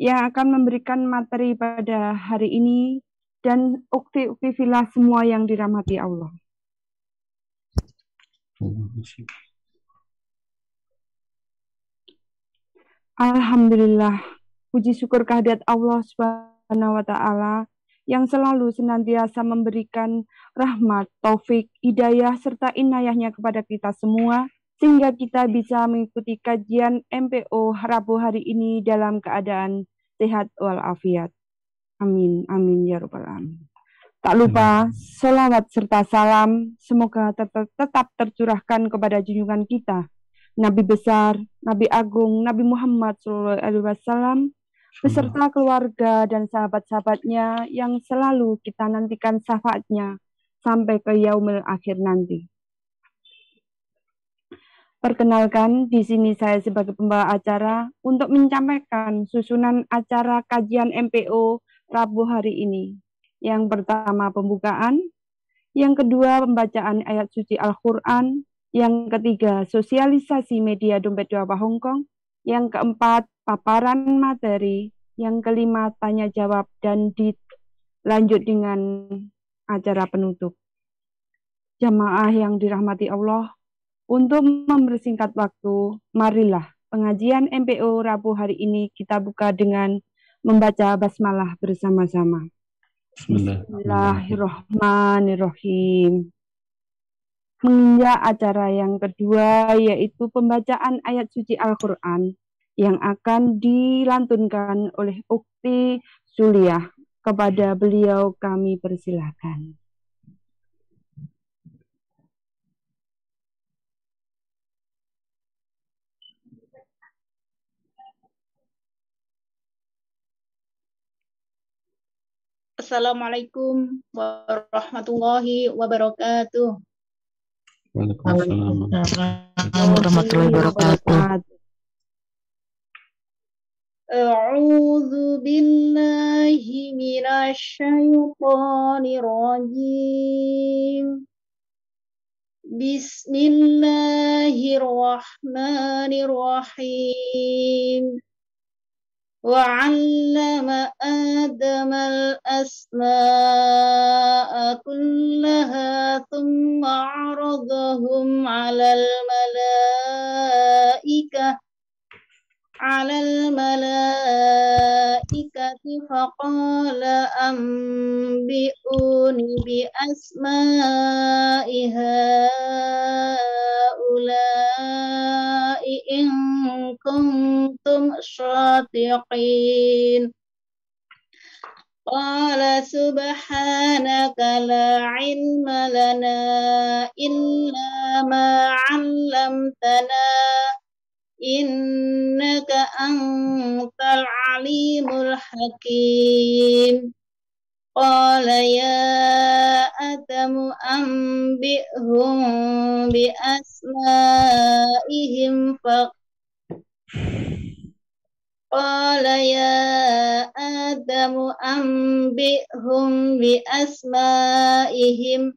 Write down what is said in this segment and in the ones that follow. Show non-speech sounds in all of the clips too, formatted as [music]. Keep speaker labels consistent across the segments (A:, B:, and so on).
A: yang akan memberikan materi pada hari ini dan ukti-ukti villa semua yang dirahmati Allah. Alhamdulillah, puji syukur kehadirat Allah Subhanahu wa taala yang selalu senantiasa memberikan rahmat, taufik, hidayah serta inayahnya kepada kita semua sehingga kita bisa mengikuti kajian MPO Rabu hari ini dalam keadaan sehat walafiat. Amin, amin ya robbal alamin. Tak lupa selawat serta salam semoga tetap, tetap tercurahkan kepada junjungan kita Nabi besar, Nabi agung, Nabi Muhammad SAW beserta keluarga dan sahabat-sahabatnya yang selalu kita nantikan syafaatnya sampai ke yaumil akhir nanti. Perkenalkan, di sini saya sebagai pembawa acara untuk menyampaikan susunan acara kajian MPO Rabu hari ini. Yang pertama pembukaan, yang kedua pembacaan ayat suci Al-Quran, yang ketiga sosialisasi media dompet duafa Hongkong, yang keempat paparan materi, yang kelima tanya jawab dan dilanjut dengan acara penutup. Jamaah yang dirahmati Allah, untuk mempersingkat waktu, marilah pengajian MPO Rabu hari ini kita buka dengan membaca basmalah bersama-sama. Bismillahirrahmanirrahim. Menginjak acara yang kedua yaitu pembacaan ayat suci Al-Quran yang akan dilantunkan oleh Ukti Suliah. Kepada beliau kami persilahkan.
B: Assalamualaikum warahmatullahi wabarakatuh.
C: Waalaikumsalam warahmatullahi wabarakatuh.
B: A'udzu billahi minasy syaithanir rajim. Bismillahirrahmanirrahim. وعلم آدم الأسماء كلها ثم عرضهم على الملائكة على الملائكة فقال أنبئوني بأسماء هؤلاء إن كنتم صادقين قال سبحانك لا علم لنا إلا ما علمتنا innaka antal alimul hakim qala ya atamu ambihum bi asmaihim faq ya adamu ambihum bi asmaihim بأسمائهم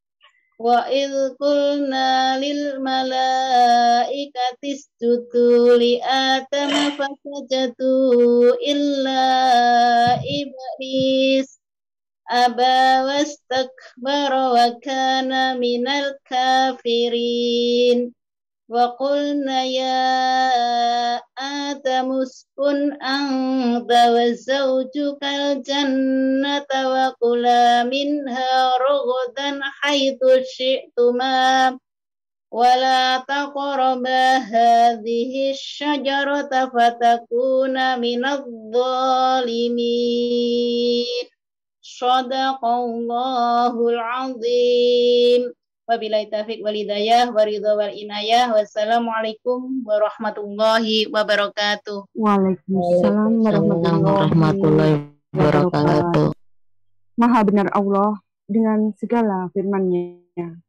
B: Wa idh qulna lil malaikati isjudu li atama fasajatu illa iblis aba wastakbara wa kana minal kafirin. وقلنا يا آدم اسكن أنت وزوجك الجنة وكلا منها رغدا حيث شئتما ولا تقربا هذه الشجرة فتكون من الظالمين صدق الله العظيم Wabillahi taufik Walidaya, waridho wal inayah. Wassalamualaikum
A: warahmatullahi wabarakatuh. Waalaikumsalam
C: warahmatullahi wabarakatuh.
A: Maha benar Allah dengan segala firman-Nya.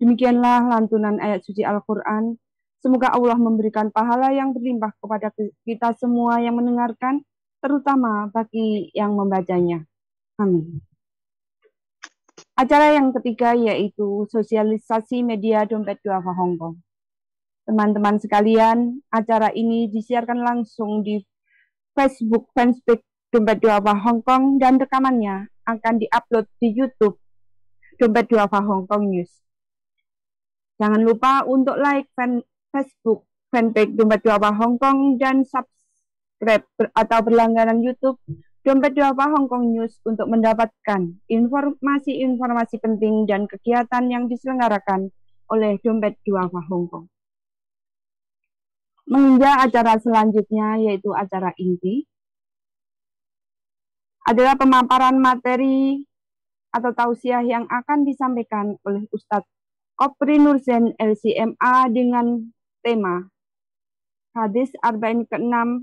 A: Demikianlah lantunan ayat suci Al-Qur'an. Semoga Allah memberikan pahala yang berlimpah kepada kita semua yang mendengarkan, terutama bagi yang membacanya. Amin. Acara yang ketiga yaitu sosialisasi media dompet duafa Hong Kong. Teman-teman sekalian, acara ini disiarkan langsung di Facebook fanpage Dompet Duafa Hong Kong dan rekamannya akan diupload di YouTube Dompet Duafa Hong Kong News. Jangan lupa untuk like fan Facebook fanpage Dompet Duafa Hong Kong dan subscribe atau berlangganan YouTube Dompet Duafa Hong Kong News untuk mendapatkan informasi-informasi penting dan kegiatan yang diselenggarakan oleh Dompet Duafa Hong Kong. Menginjak acara selanjutnya yaitu acara inti adalah pemaparan materi atau tausiah yang akan disampaikan oleh Ustadz Kopri Nurzen LCMA dengan tema Hadis Arba'in ke-6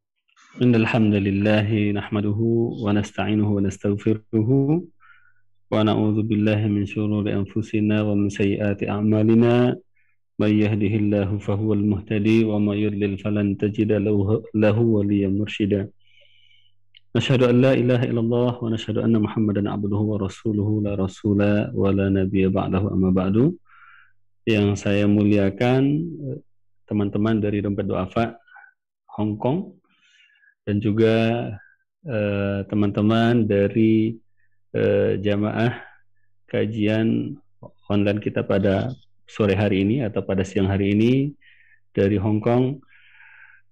D: إن الحمد لله نحمده ونستعينه ونستغفره ونعوذ بالله من شرور أنفسنا ومن سيئات أعمالنا من يهده الله فهو المهتدي ومن يضلل فلن تجد له, له وليا مرشدا نشهد أن لا إله إلا الله ونشهد أن محمدا عبده ورسوله لا رسول ولا نبي بعده أما بعد yang saya muliakan teman-teman dari dompet doafa Hong Kong dan juga eh, teman-teman eh, dari eh, jamaah kajian online kita pada sore hari ini atau pada siang hari ini dari Hong Kong.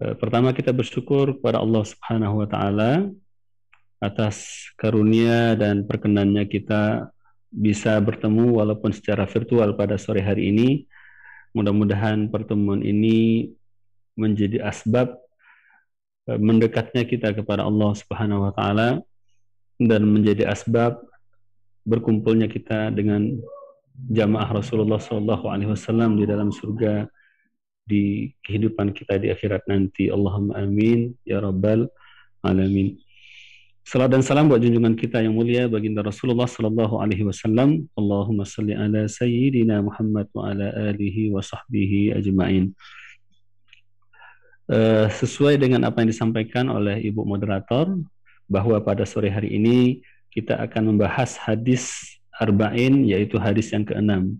D: Eh, pertama kita bersyukur kepada Allah Subhanahu wa taala atas karunia dan perkenannya kita bisa bertemu walaupun secara virtual pada sore hari ini. Mudah-mudahan pertemuan ini menjadi asbab mendekatnya kita kepada Allah Subhanahu wa taala dan menjadi asbab berkumpulnya kita dengan jamaah Rasulullah sallallahu alaihi wasallam di dalam surga di kehidupan kita di akhirat nanti. Allahumma amin ya rabbal alamin. Salam dan salam buat junjungan kita yang mulia baginda Rasulullah sallallahu alaihi wasallam. Allahumma salli ala sayyidina Muhammad wa ala alihi wa sahbihi ajmain eh, sesuai dengan apa yang disampaikan oleh Ibu moderator bahwa pada sore hari ini kita akan membahas hadis arba'in yaitu hadis yang keenam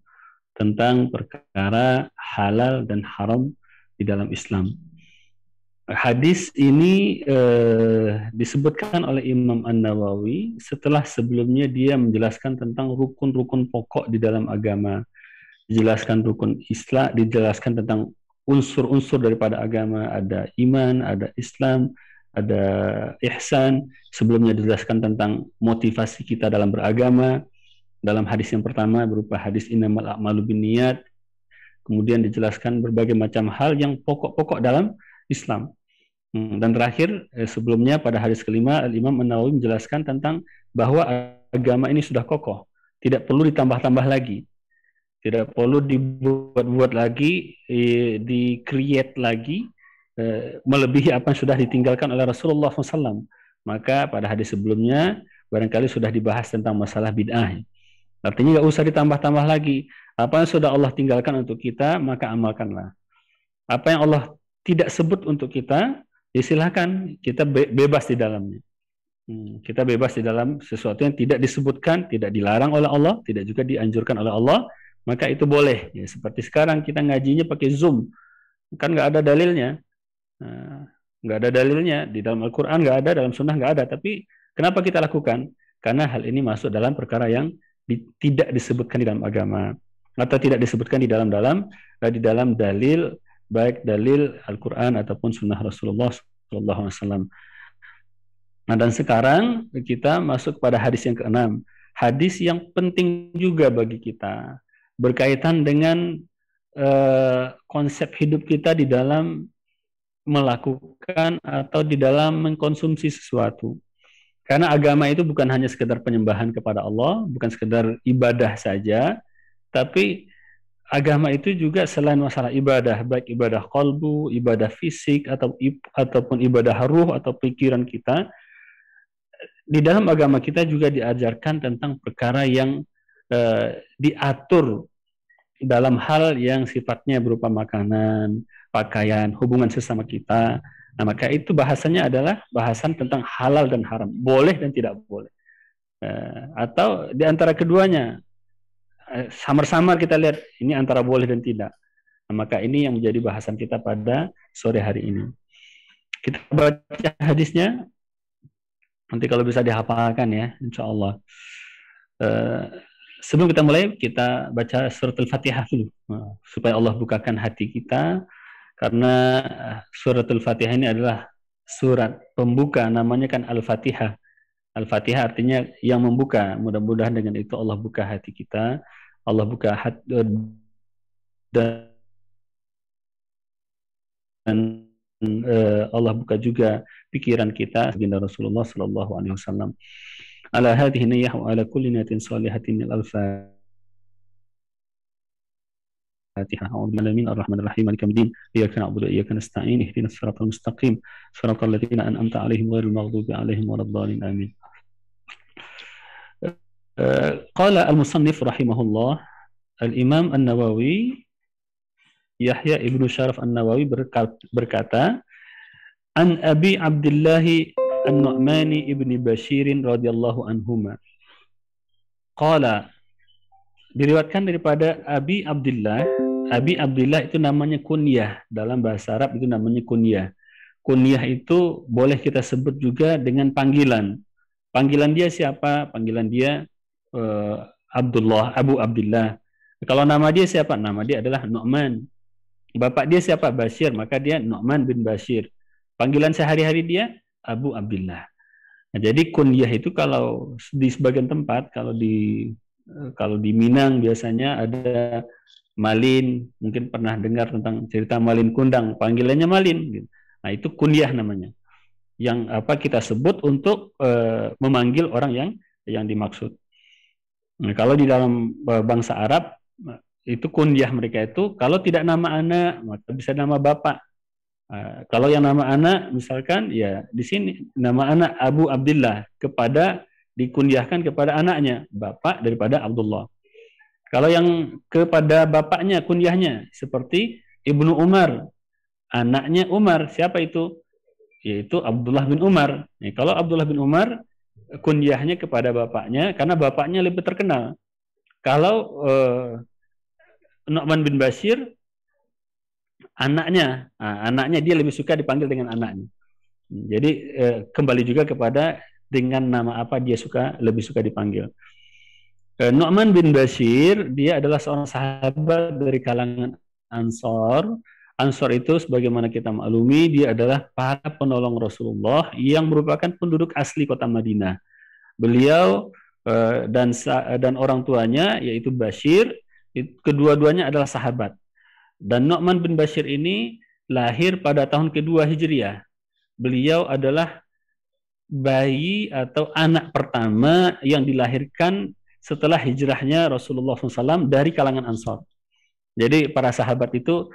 D: tentang perkara halal dan haram di dalam Islam. Hadis ini eh, disebutkan oleh Imam An-Nawawi setelah sebelumnya dia menjelaskan tentang rukun-rukun pokok di dalam agama. Dijelaskan rukun Islam, dijelaskan tentang unsur-unsur daripada agama, ada iman, ada Islam, ada ihsan. Sebelumnya dijelaskan tentang motivasi kita dalam beragama. Dalam hadis yang pertama berupa hadis innamal a'malu binniyat. Kemudian dijelaskan berbagai macam hal yang pokok-pokok dalam Islam. Hmm, dan terakhir eh, sebelumnya pada hadis kelima Al-Imam an menjelaskan tentang bahwa agama ini sudah kokoh, tidak perlu ditambah-tambah lagi tidak perlu dibuat-buat lagi, eh, di create lagi, eh, melebihi apa yang sudah ditinggalkan oleh Rasulullah SAW. Maka pada hadis sebelumnya barangkali sudah dibahas tentang masalah bid'ah. Artinya nggak usah ditambah-tambah lagi. Apa yang sudah Allah tinggalkan untuk kita, maka amalkanlah. Apa yang Allah tidak sebut untuk kita, ya silahkan kita bebas di dalamnya. Hmm, kita bebas di dalam sesuatu yang tidak disebutkan, tidak dilarang oleh Allah, tidak juga dianjurkan oleh Allah, maka itu boleh. Ya, seperti sekarang kita ngajinya pakai Zoom, kan nggak ada dalilnya. Eh, nggak ada dalilnya, di dalam Al-Quran nggak ada, dalam sunnah nggak ada. Tapi kenapa kita lakukan? Karena hal ini masuk dalam perkara yang di, tidak disebutkan di dalam agama atau tidak disebutkan di dalam dalam eh, di dalam dalil baik dalil Al-Quran ataupun sunnah Rasulullah Shallallahu Alaihi Wasallam. Nah dan sekarang kita masuk pada hadis yang keenam, hadis yang penting juga bagi kita berkaitan dengan uh, konsep hidup kita di dalam melakukan atau di dalam mengkonsumsi sesuatu. Karena agama itu bukan hanya sekedar penyembahan kepada Allah, bukan sekedar ibadah saja, tapi agama itu juga selain masalah ibadah, baik ibadah kolbu, ibadah fisik, atau ataupun ibadah ruh atau pikiran kita, di dalam agama kita juga diajarkan tentang perkara yang eh, diatur dalam hal yang sifatnya berupa makanan, pakaian, hubungan sesama kita. Nah, maka itu bahasanya adalah bahasan tentang halal dan haram, boleh dan tidak boleh. Eh, atau di antara keduanya eh, samar-samar kita lihat ini antara boleh dan tidak. Nah, maka ini yang menjadi bahasan kita pada sore hari ini. Kita baca hadisnya nanti kalau bisa dihafalkan ya, insya Allah. Eh, sebelum kita mulai kita baca surat Al-Fatihah dulu nah, supaya Allah bukakan hati kita karena eh, surat Al-Fatihah ini adalah surat pembuka namanya kan Al-Fatihah. Al-Fatihah artinya yang membuka. Mudah-mudahan dengan itu Allah buka hati kita, Allah buka hati eh, dan, eh, Allah buka juga pikiran kita Rasulullah Shallallahu alaihi wasallam. على هذه النية وعلى كل نية صالحة من الفاتحة فاتحة أعوذ بالله الرحمن الرحيم مالك الدين إياك نعبد وإياك نستعين اهدنا الصراط المستقيم صراط الذين أنعمت عليهم غير المغضوب عليهم ولا الضالين آمين آه، قال المصنف رحمه الله الإمام النووي يحيى ابن شرف النووي Nawawi عن أبي عبد الله an numani ibni Bashirin radhiyallahu anhuma. Qala diriwatkan daripada Abi Abdullah. Abi Abdullah itu namanya kunyah dalam bahasa Arab itu namanya kunyah. Kunyah itu boleh kita sebut juga dengan panggilan. Panggilan dia siapa? Panggilan dia uh, Abdullah, Abu Abdullah. Kalau nama dia siapa? Nama dia adalah Nu'man. Bapak dia siapa? Bashir. Maka dia Nu'man bin Bashir. Panggilan sehari-hari dia Abu Abdullah. Nah, jadi kunyah itu kalau di sebagian tempat, kalau di eh, kalau di Minang biasanya ada Malin, mungkin pernah dengar tentang cerita Malin Kundang, panggilannya Malin. Gitu. Nah itu kunyah namanya, yang apa kita sebut untuk uh, memanggil orang yang yang dimaksud. Nah, kalau di dalam eh, bangsa Arab itu kunyah mereka itu kalau tidak nama anak maka bisa nama bapak Eh, kalau yang nama anak misalkan ya di sini nama anak Abu Abdullah kepada dikunyahkan kepada anaknya bapak daripada Abdullah. Kalau yang kepada bapaknya kunyahnya seperti Ibnu Umar, anaknya Umar siapa itu? Yaitu Abdullah bin Umar. Nah, kalau Abdullah bin Umar kunyahnya kepada bapaknya karena bapaknya lebih terkenal. Kalau eh, Nu'man bin Basir anaknya. Nah, anaknya dia lebih suka dipanggil dengan anaknya. Hmm, jadi eh, kembali juga kepada dengan nama apa dia suka lebih suka dipanggil. Eh, Nu'man bin Bashir dia adalah seorang sahabat dari kalangan Ansor. Ansor itu sebagaimana kita maklumi dia adalah para penolong Rasulullah yang merupakan penduduk asli kota Madinah. Beliau eh, dan dan orang tuanya yaitu Bashir kedua-duanya adalah sahabat dan Nu'man bin Bashir ini lahir pada tahun kedua Hijriah. Beliau adalah bayi atau anak pertama yang dilahirkan setelah hijrahnya Rasulullah SAW dari kalangan Ansar. Jadi para sahabat itu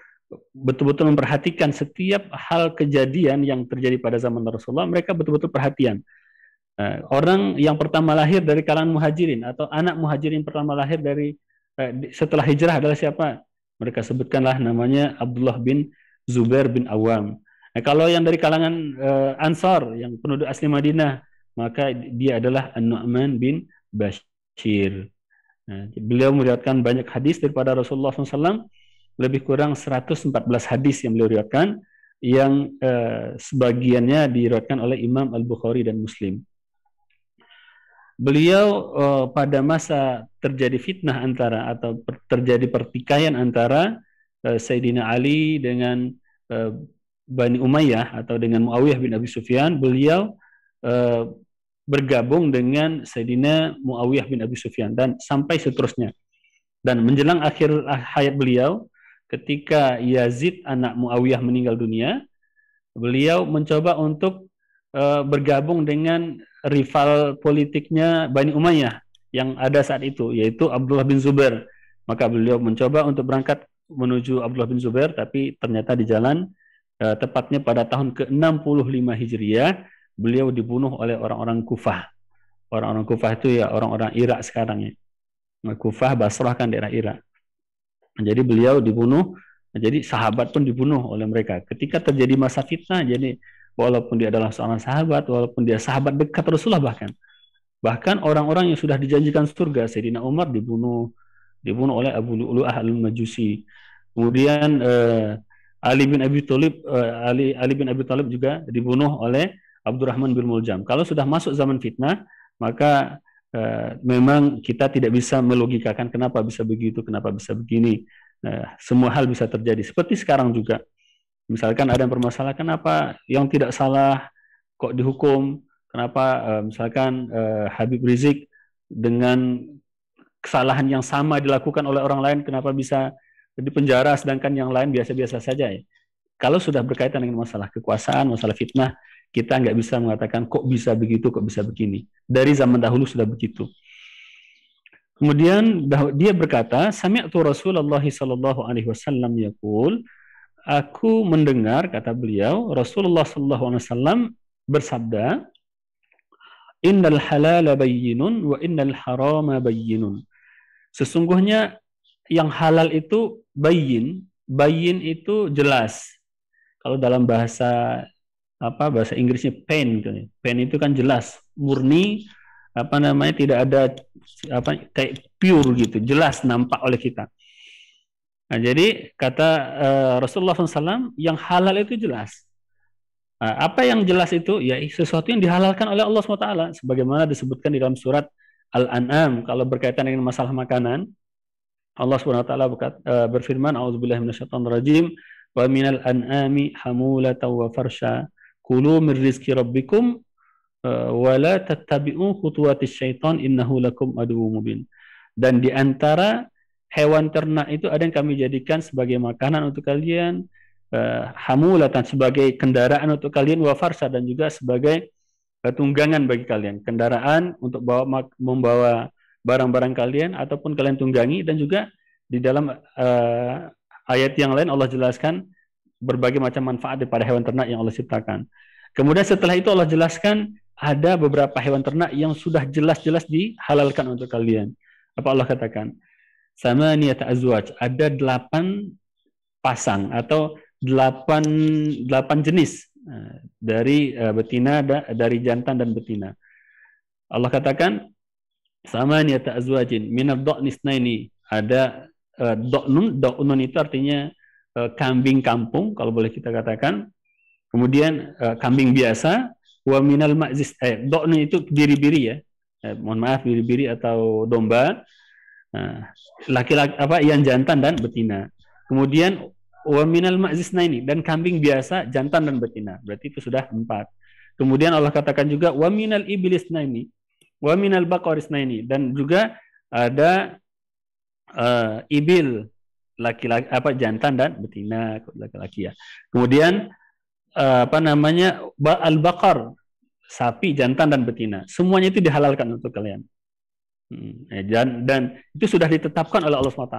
D: betul-betul memperhatikan setiap hal kejadian yang terjadi pada zaman Rasulullah, mereka betul-betul perhatian. Eh, orang yang pertama lahir dari kalangan muhajirin atau anak muhajirin pertama lahir dari eh, setelah hijrah adalah siapa? mereka sebutkanlah namanya Abdullah bin Zubair bin Awam. Nah, kalau yang dari kalangan uh, Ansar yang penduduk asli Madinah, maka dia adalah An-Nu'man bin Bashir. Nah, beliau meriwayatkan banyak hadis daripada Rasulullah SAW, lebih kurang 114 hadis yang beliau riwayatkan yang uh, sebagiannya diriwayatkan oleh Imam Al-Bukhari dan Muslim beliau uh, pada masa terjadi fitnah antara atau per, terjadi pertikaian antara uh, Sayyidina Ali dengan uh, Bani Umayyah atau dengan Muawiyah bin Abi Sufyan, beliau uh, bergabung dengan Sayyidina Muawiyah bin Abi Sufyan dan sampai seterusnya. Dan menjelang akhir hayat beliau, ketika Yazid anak Muawiyah meninggal dunia, beliau mencoba untuk uh, bergabung dengan rival politiknya Bani Umayyah yang ada saat itu yaitu Abdullah bin Zubair. Maka beliau mencoba untuk berangkat menuju Abdullah bin Zubair tapi ternyata di jalan eh, tepatnya pada tahun ke-65 Hijriah beliau dibunuh oleh orang-orang Kufah. Orang-orang Kufah itu ya orang-orang Irak sekarang ya. Nah, Kufah Basrah kan daerah Irak. Jadi beliau dibunuh jadi sahabat pun dibunuh oleh mereka. Ketika terjadi masa fitnah, jadi walaupun dia adalah seorang sahabat, walaupun dia sahabat dekat Rasulullah bahkan. Bahkan orang-orang yang sudah dijanjikan surga, Sayyidina Umar dibunuh dibunuh oleh Abu Lu'lu'ah al-Majusi. Kemudian eh, Ali bin Abi Thalib eh, Ali Ali bin Abi Thalib juga dibunuh oleh Abdurrahman bin Muljam. Kalau sudah masuk zaman fitnah, maka eh, memang kita tidak bisa melogikakan kenapa bisa begitu, kenapa bisa begini. Nah, semua hal bisa terjadi. Seperti sekarang juga Misalkan ada yang bermasalah, kenapa yang tidak salah kok dihukum? Kenapa uh, misalkan uh, Habib Rizik dengan kesalahan yang sama dilakukan oleh orang lain, kenapa bisa dipenjara sedangkan yang lain biasa-biasa saja? Ya? Kalau sudah berkaitan dengan masalah kekuasaan, masalah fitnah, kita nggak bisa mengatakan kok bisa begitu, kok bisa begini. Dari zaman dahulu sudah begitu. Kemudian dia berkata, sami'tu Rasulullah sallallahu alaihi wasallam yaqul, aku mendengar kata beliau Rasulullah sallallahu alaihi wasallam bersabda Innal halala bayyinun wa innal harama bayyinun. Sesungguhnya yang halal itu bayin, bayin itu jelas. Kalau dalam bahasa apa bahasa Inggrisnya pen gitu. Ya. pen itu kan jelas, murni apa namanya tidak ada apa kayak pure gitu, jelas nampak oleh kita. Nah, jadi kata uh, Rasulullah SAW, yang halal itu jelas. Nah, apa yang jelas itu? Ya sesuatu yang dihalalkan oleh Allah SWT. Sebagaimana disebutkan di dalam surat Al-An'am, kalau berkaitan dengan masalah makanan, Allah SWT berkat, uh, berfirman, A'udzubillah rajim, wa minal an'ami hamulata wa farsha, kulu min rizki rabbikum, eh, wa la tattabi'u khutuwatis syaitan, innahu lakum adu mubin. Dan di antara hewan ternak itu ada yang kami jadikan sebagai makanan untuk kalian, uh, hamulatan sebagai kendaraan untuk kalian, wafarsa dan juga sebagai eh, tunggangan bagi kalian, kendaraan untuk bawa membawa barang-barang kalian ataupun kalian tunggangi dan juga di dalam uh, ayat yang lain Allah jelaskan berbagai macam manfaat daripada hewan ternak yang Allah ciptakan. Kemudian setelah itu Allah jelaskan ada beberapa hewan ternak yang sudah jelas-jelas dihalalkan untuk kalian. Apa Allah katakan? sama niat azwaj ada delapan pasang atau delapan delapan jenis eh, dari eh, betina dari jantan dan betina. Allah katakan sama niat azwajin minad ini ada eh, nun doknun doknun itu artinya kambing kampung kalau boleh kita katakan kemudian kambing biasa wa minal ma'zis eh doknun itu biri-biri ya eh, mohon maaf biri-biri atau domba Nah, laki-laki apa yang jantan dan betina. Kemudian waminal ma'zisna ini dan kambing biasa jantan dan betina. Berarti itu sudah empat. Kemudian Allah katakan juga waminal iblisna ini, waminal bakorisna ini dan juga ada uh, ibil laki-laki apa jantan dan betina laki-laki ya. Kemudian uh, apa namanya al bakar sapi jantan dan betina. Semuanya itu dihalalkan untuk kalian. Eh, dan, dan itu sudah ditetapkan oleh Allah SWT.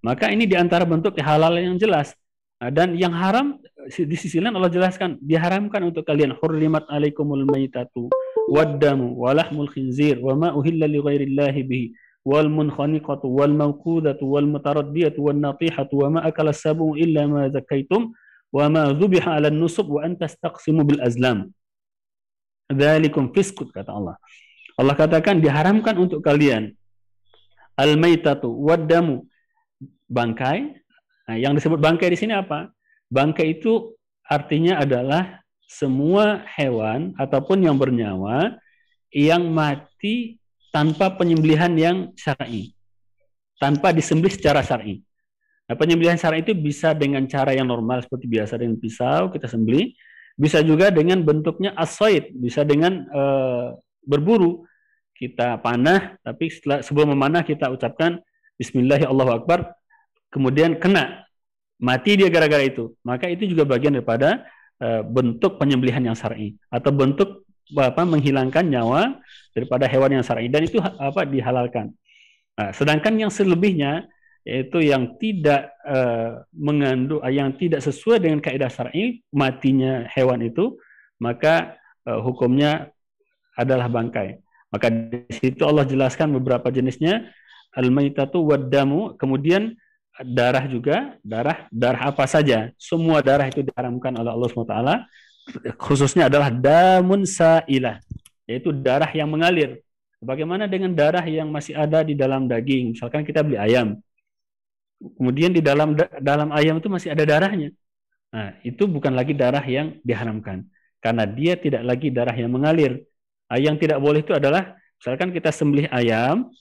D: Maka ini diantara bentuk halal yang jelas. Eh, dan yang haram, eh, di sisi lain Allah jelaskan, diharamkan untuk kalian. Hurrimat alaikumul maitatu, waddamu, walahmul khinzir, wa ma uhilla li ghairillahi bihi. والمنخنقة والموقودة والمتردية والنطيحة وما أكل السبع ma ما زكيتم وما ذبح على النصب وأن bil azlam dhalikum fiskut kata Allah Allah katakan diharamkan untuk kalian al-maitatu wadamu bangkai. Nah, yang disebut bangkai di sini apa? Bangkai itu artinya adalah semua hewan ataupun yang bernyawa yang mati tanpa penyembelihan yang syar'i, tanpa disembelih secara syar'i. Nah, penyembelihan syar'i itu bisa dengan cara yang normal seperti biasa dengan pisau kita sembelih, bisa juga dengan bentuknya asoid, bisa dengan uh, berburu, kita panah, tapi setelah sebelum memanah kita ucapkan Bismillah Allahu Akbar, kemudian kena mati dia gara-gara itu, maka itu juga bagian daripada uh, bentuk penyembelihan yang syar'i atau bentuk apa menghilangkan nyawa daripada hewan yang syar'i dan itu apa dihalalkan. Nah, sedangkan yang selebihnya yaitu yang tidak uh, mengandung eh, yang tidak sesuai dengan kaidah syar'i matinya hewan itu maka uh, hukumnya adalah bangkai. Maka di situ Allah jelaskan beberapa jenisnya al-maitatu wadamu kemudian darah juga, darah darah apa saja. Semua darah itu diharamkan oleh Allah SWT. Khususnya adalah damun sa'ilah, yaitu darah yang mengalir. Bagaimana dengan darah yang masih ada di dalam daging? Misalkan kita beli ayam. Kemudian di dalam dalam ayam itu masih ada darahnya. Nah, itu bukan lagi darah yang diharamkan karena dia tidak lagi darah yang mengalir, yang tidak boleh itu adalah misalkan kita sembelih ayam,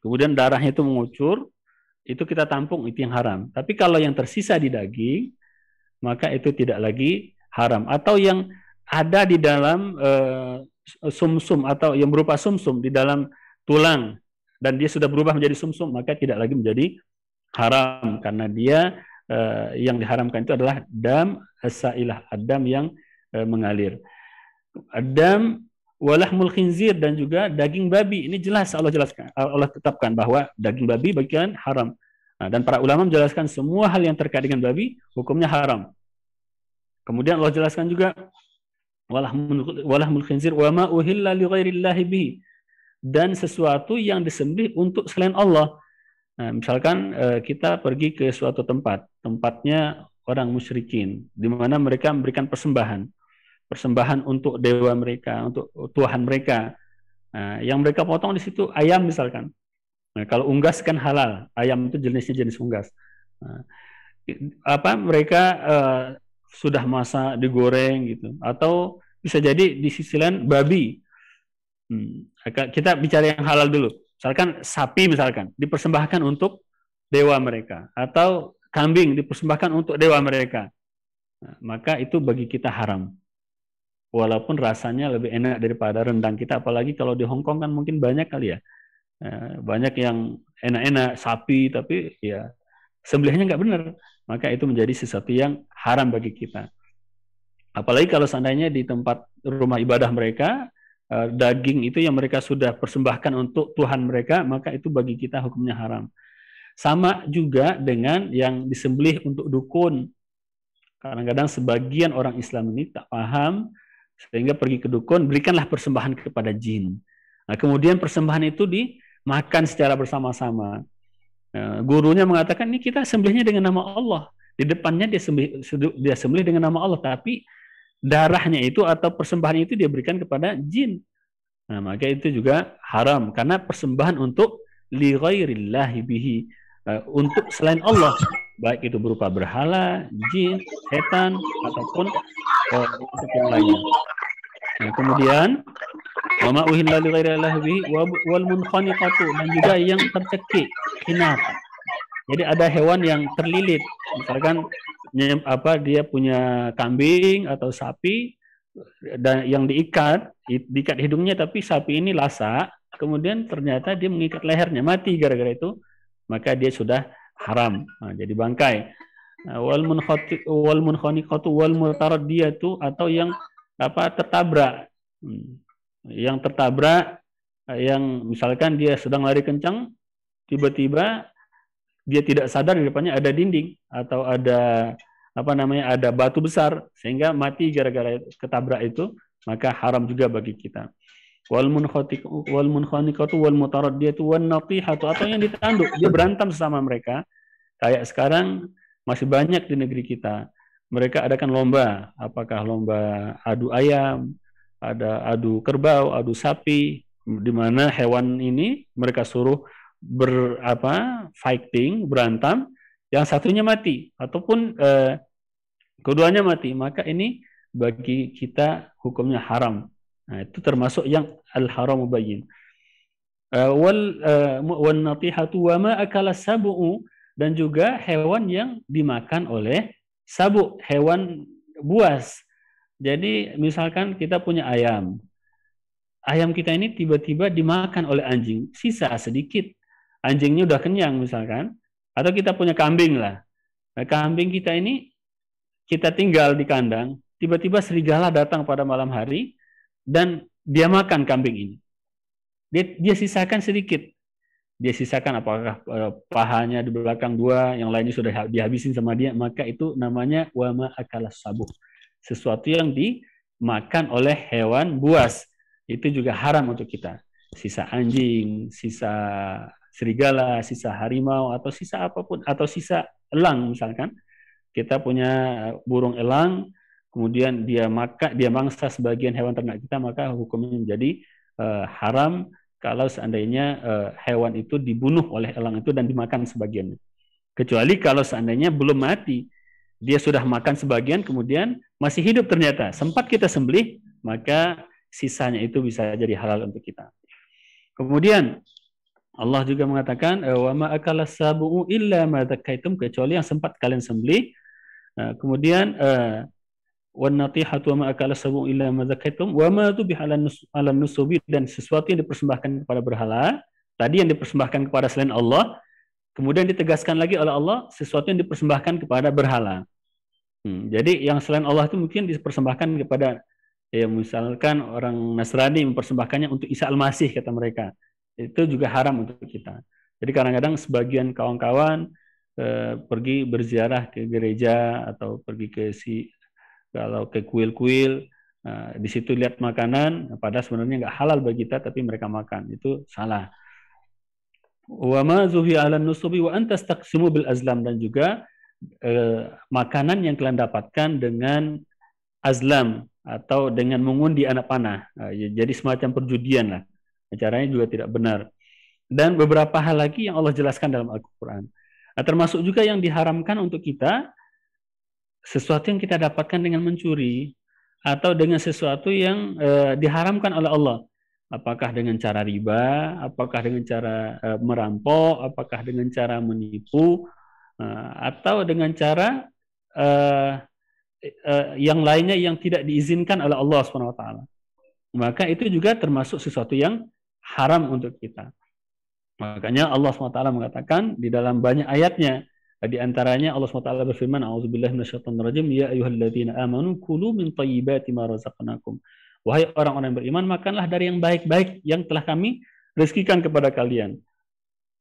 D: kemudian darahnya itu mengucur, itu kita tampung itu yang haram. Tapi kalau yang tersisa di daging, maka itu tidak lagi haram. Atau yang ada di dalam eh, sumsum uh, -sum atau yang berupa sumsum -sum, di dalam tulang dan dia sudah berubah menjadi sumsum, -sum, maka tidak lagi menjadi haram karena dia eh, yang diharamkan itu adalah dam asailah adam yang eh, mengalir. adam walahmul khinzir dan juga daging babi. Ini jelas Allah jelaskan Allah tetapkan bahwa daging babi bagian haram. Nah, dan para ulama menjelaskan semua hal yang terkait dengan babi hukumnya haram. Kemudian Allah jelaskan juga walahmul, khinzir wa ma uhilla li ghairillahi bihi dan sesuatu yang disembelih untuk selain Allah. Nah, misalkan eh, kita pergi ke suatu tempat, tempatnya orang musyrikin, di mana mereka memberikan persembahan persembahan untuk dewa mereka, untuk tuhan mereka. Nah, yang mereka potong di situ ayam misalkan. Nah, kalau unggas kan halal, ayam itu jenisnya jenis unggas. Nah, apa mereka uh, sudah masak digoreng gitu, atau bisa jadi di sisi lain babi. Hmm, kita bicara yang halal dulu. Misalkan sapi misalkan dipersembahkan untuk dewa mereka, atau kambing dipersembahkan untuk dewa mereka. Nah, maka itu bagi kita haram walaupun rasanya lebih enak daripada rendang kita apalagi kalau di Hong Kong kan mungkin banyak kali ya eh, banyak yang enak-enak sapi tapi ya sembelihnya nggak benar maka itu menjadi sesuatu yang haram bagi kita apalagi kalau seandainya di tempat rumah ibadah mereka eh, daging itu yang mereka sudah persembahkan untuk Tuhan mereka maka itu bagi kita hukumnya haram sama juga dengan yang disembelih untuk dukun kadang-kadang sebagian orang Islam ini tak paham sehingga pergi ke dukun, berikanlah persembahan kepada jin. Nah, kemudian persembahan itu dimakan secara bersama-sama. Nah, gurunya mengatakan, ini kita sembelihnya dengan nama Allah. Di depannya dia sembelih, dia sembelih dengan nama Allah, tapi darahnya itu atau persembahan itu dia berikan kepada jin. Nah, maka itu juga haram karena persembahan untuk li bihi eh, untuk selain Allah baik itu berupa berhala, jin, setan, ataupun eh, yang lainnya. Nah, kemudian wama uhilla li ghairi wal munkhaniqatu dan juga yang tercekik, kinaf. Jadi ada hewan yang terlilit, misalkan apa dia punya kambing atau sapi dan yang diikat, diikat hidungnya tapi sapi ini lasak, kemudian ternyata dia mengikat lehernya mati gara-gara itu, maka dia sudah haram. Nah, jadi bangkai. Ah, wal munkhati wal munkhaniqatu wal mutaraddiyatu atau yang apa tertabrak. Hmm. Yang tertabrak ah, yang misalkan dia sedang lari kencang tiba-tiba dia tidak sadar di depannya ada dinding atau ada apa namanya ada batu besar sehingga mati gara-gara ketabrak itu maka haram juga bagi kita wal munkhatiq wal munkhaniqatu wal mutaraddiyatu wan natihatu atau yang ditanduk dia berantem sama mereka Kayak sekarang masih banyak di negeri kita. Mereka adakan lomba, apakah lomba adu ayam, ada adu kerbau, adu sapi, di mana hewan ini mereka suruh berapa fighting, berantam, yang satunya mati ataupun eh, keduanya mati. Maka ini bagi kita hukumnya haram. Nah, itu termasuk yang al haram bayin. Eh, wal eh, wal natihatu wa ma akala sabu'u dan juga hewan yang dimakan oleh sabuk, hewan buas. Jadi misalkan kita punya ayam. Ayam kita ini tiba-tiba dimakan oleh anjing, sisa sedikit. Anjingnya udah kenyang misalkan. Atau kita punya kambing lah. Nah, kambing kita ini kita tinggal di kandang, tiba-tiba serigala datang pada malam hari dan dia makan kambing ini. Dia, dia sisakan sedikit dia sisakan apakah eh, pahanya di belakang dua yang lainnya sudah dihabisin sama dia maka itu namanya wama akalas sabuk sesuatu yang dimakan oleh hewan buas itu juga haram untuk kita sisa anjing sisa serigala sisa harimau atau sisa apapun atau sisa elang misalkan kita punya eh, burung elang kemudian dia maka dia mangsa sebagian hewan ternak kita maka hukumnya menjadi uh, haram kalau seandainya uh, hewan itu dibunuh oleh elang itu dan dimakan sebagian, Kecuali kalau seandainya belum mati, dia sudah makan sebagian kemudian masih hidup ternyata, sempat kita sembelih, maka sisanya itu bisa jadi halal untuk kita. Kemudian Allah juga mengatakan eh, wa ma akala sabu'u illa ma kecuali yang sempat kalian sembelih. Eh, kemudian والنطيحة وما أكل السبوع إلا ما ذكيتم وما ذبح على nusubi dan sesuatu yang dipersembahkan kepada berhala tadi yang dipersembahkan kepada selain Allah kemudian ditegaskan lagi oleh Allah sesuatu yang dipersembahkan kepada berhala hmm, jadi yang selain Allah itu mungkin dipersembahkan kepada ya misalkan orang Nasrani mempersembahkannya untuk Isa Al-Masih kata mereka itu juga haram untuk kita jadi kadang-kadang sebagian kawan-kawan eh, pergi berziarah ke gereja atau pergi ke si kalau ke kuil-kuil uh, di situ lihat makanan padahal sebenarnya nggak halal bagi kita tapi mereka makan itu salah wa ma zuhi ala nusubi wa antas taqsimu bil azlam dan juga eh, makanan yang kalian dapatkan dengan azlam atau dengan mengundi anak panah eh, jadi semacam perjudian lah caranya juga tidak benar dan beberapa hal lagi yang Allah jelaskan dalam Al-Quran nah, termasuk juga yang diharamkan untuk kita sesuatu yang kita dapatkan dengan mencuri atau dengan sesuatu yang e, diharamkan oleh Allah. Apakah dengan cara riba, apakah dengan cara e, merampok, apakah dengan cara menipu, e, atau dengan cara yang lainnya yang tidak diizinkan oleh Allah swt. Maka itu juga termasuk sesuatu yang haram untuk kita. Makanya Allah swt mengatakan di dalam banyak ayatnya, di antaranya Allah SWT berfirman, "A'udzubillahi rajim ya ayuhalladzina amanu kulu min tayyibati ma razaqnakum." Wahai orang-orang yang beriman, makanlah dari yang baik-baik yang telah kami rezekikan kepada kalian.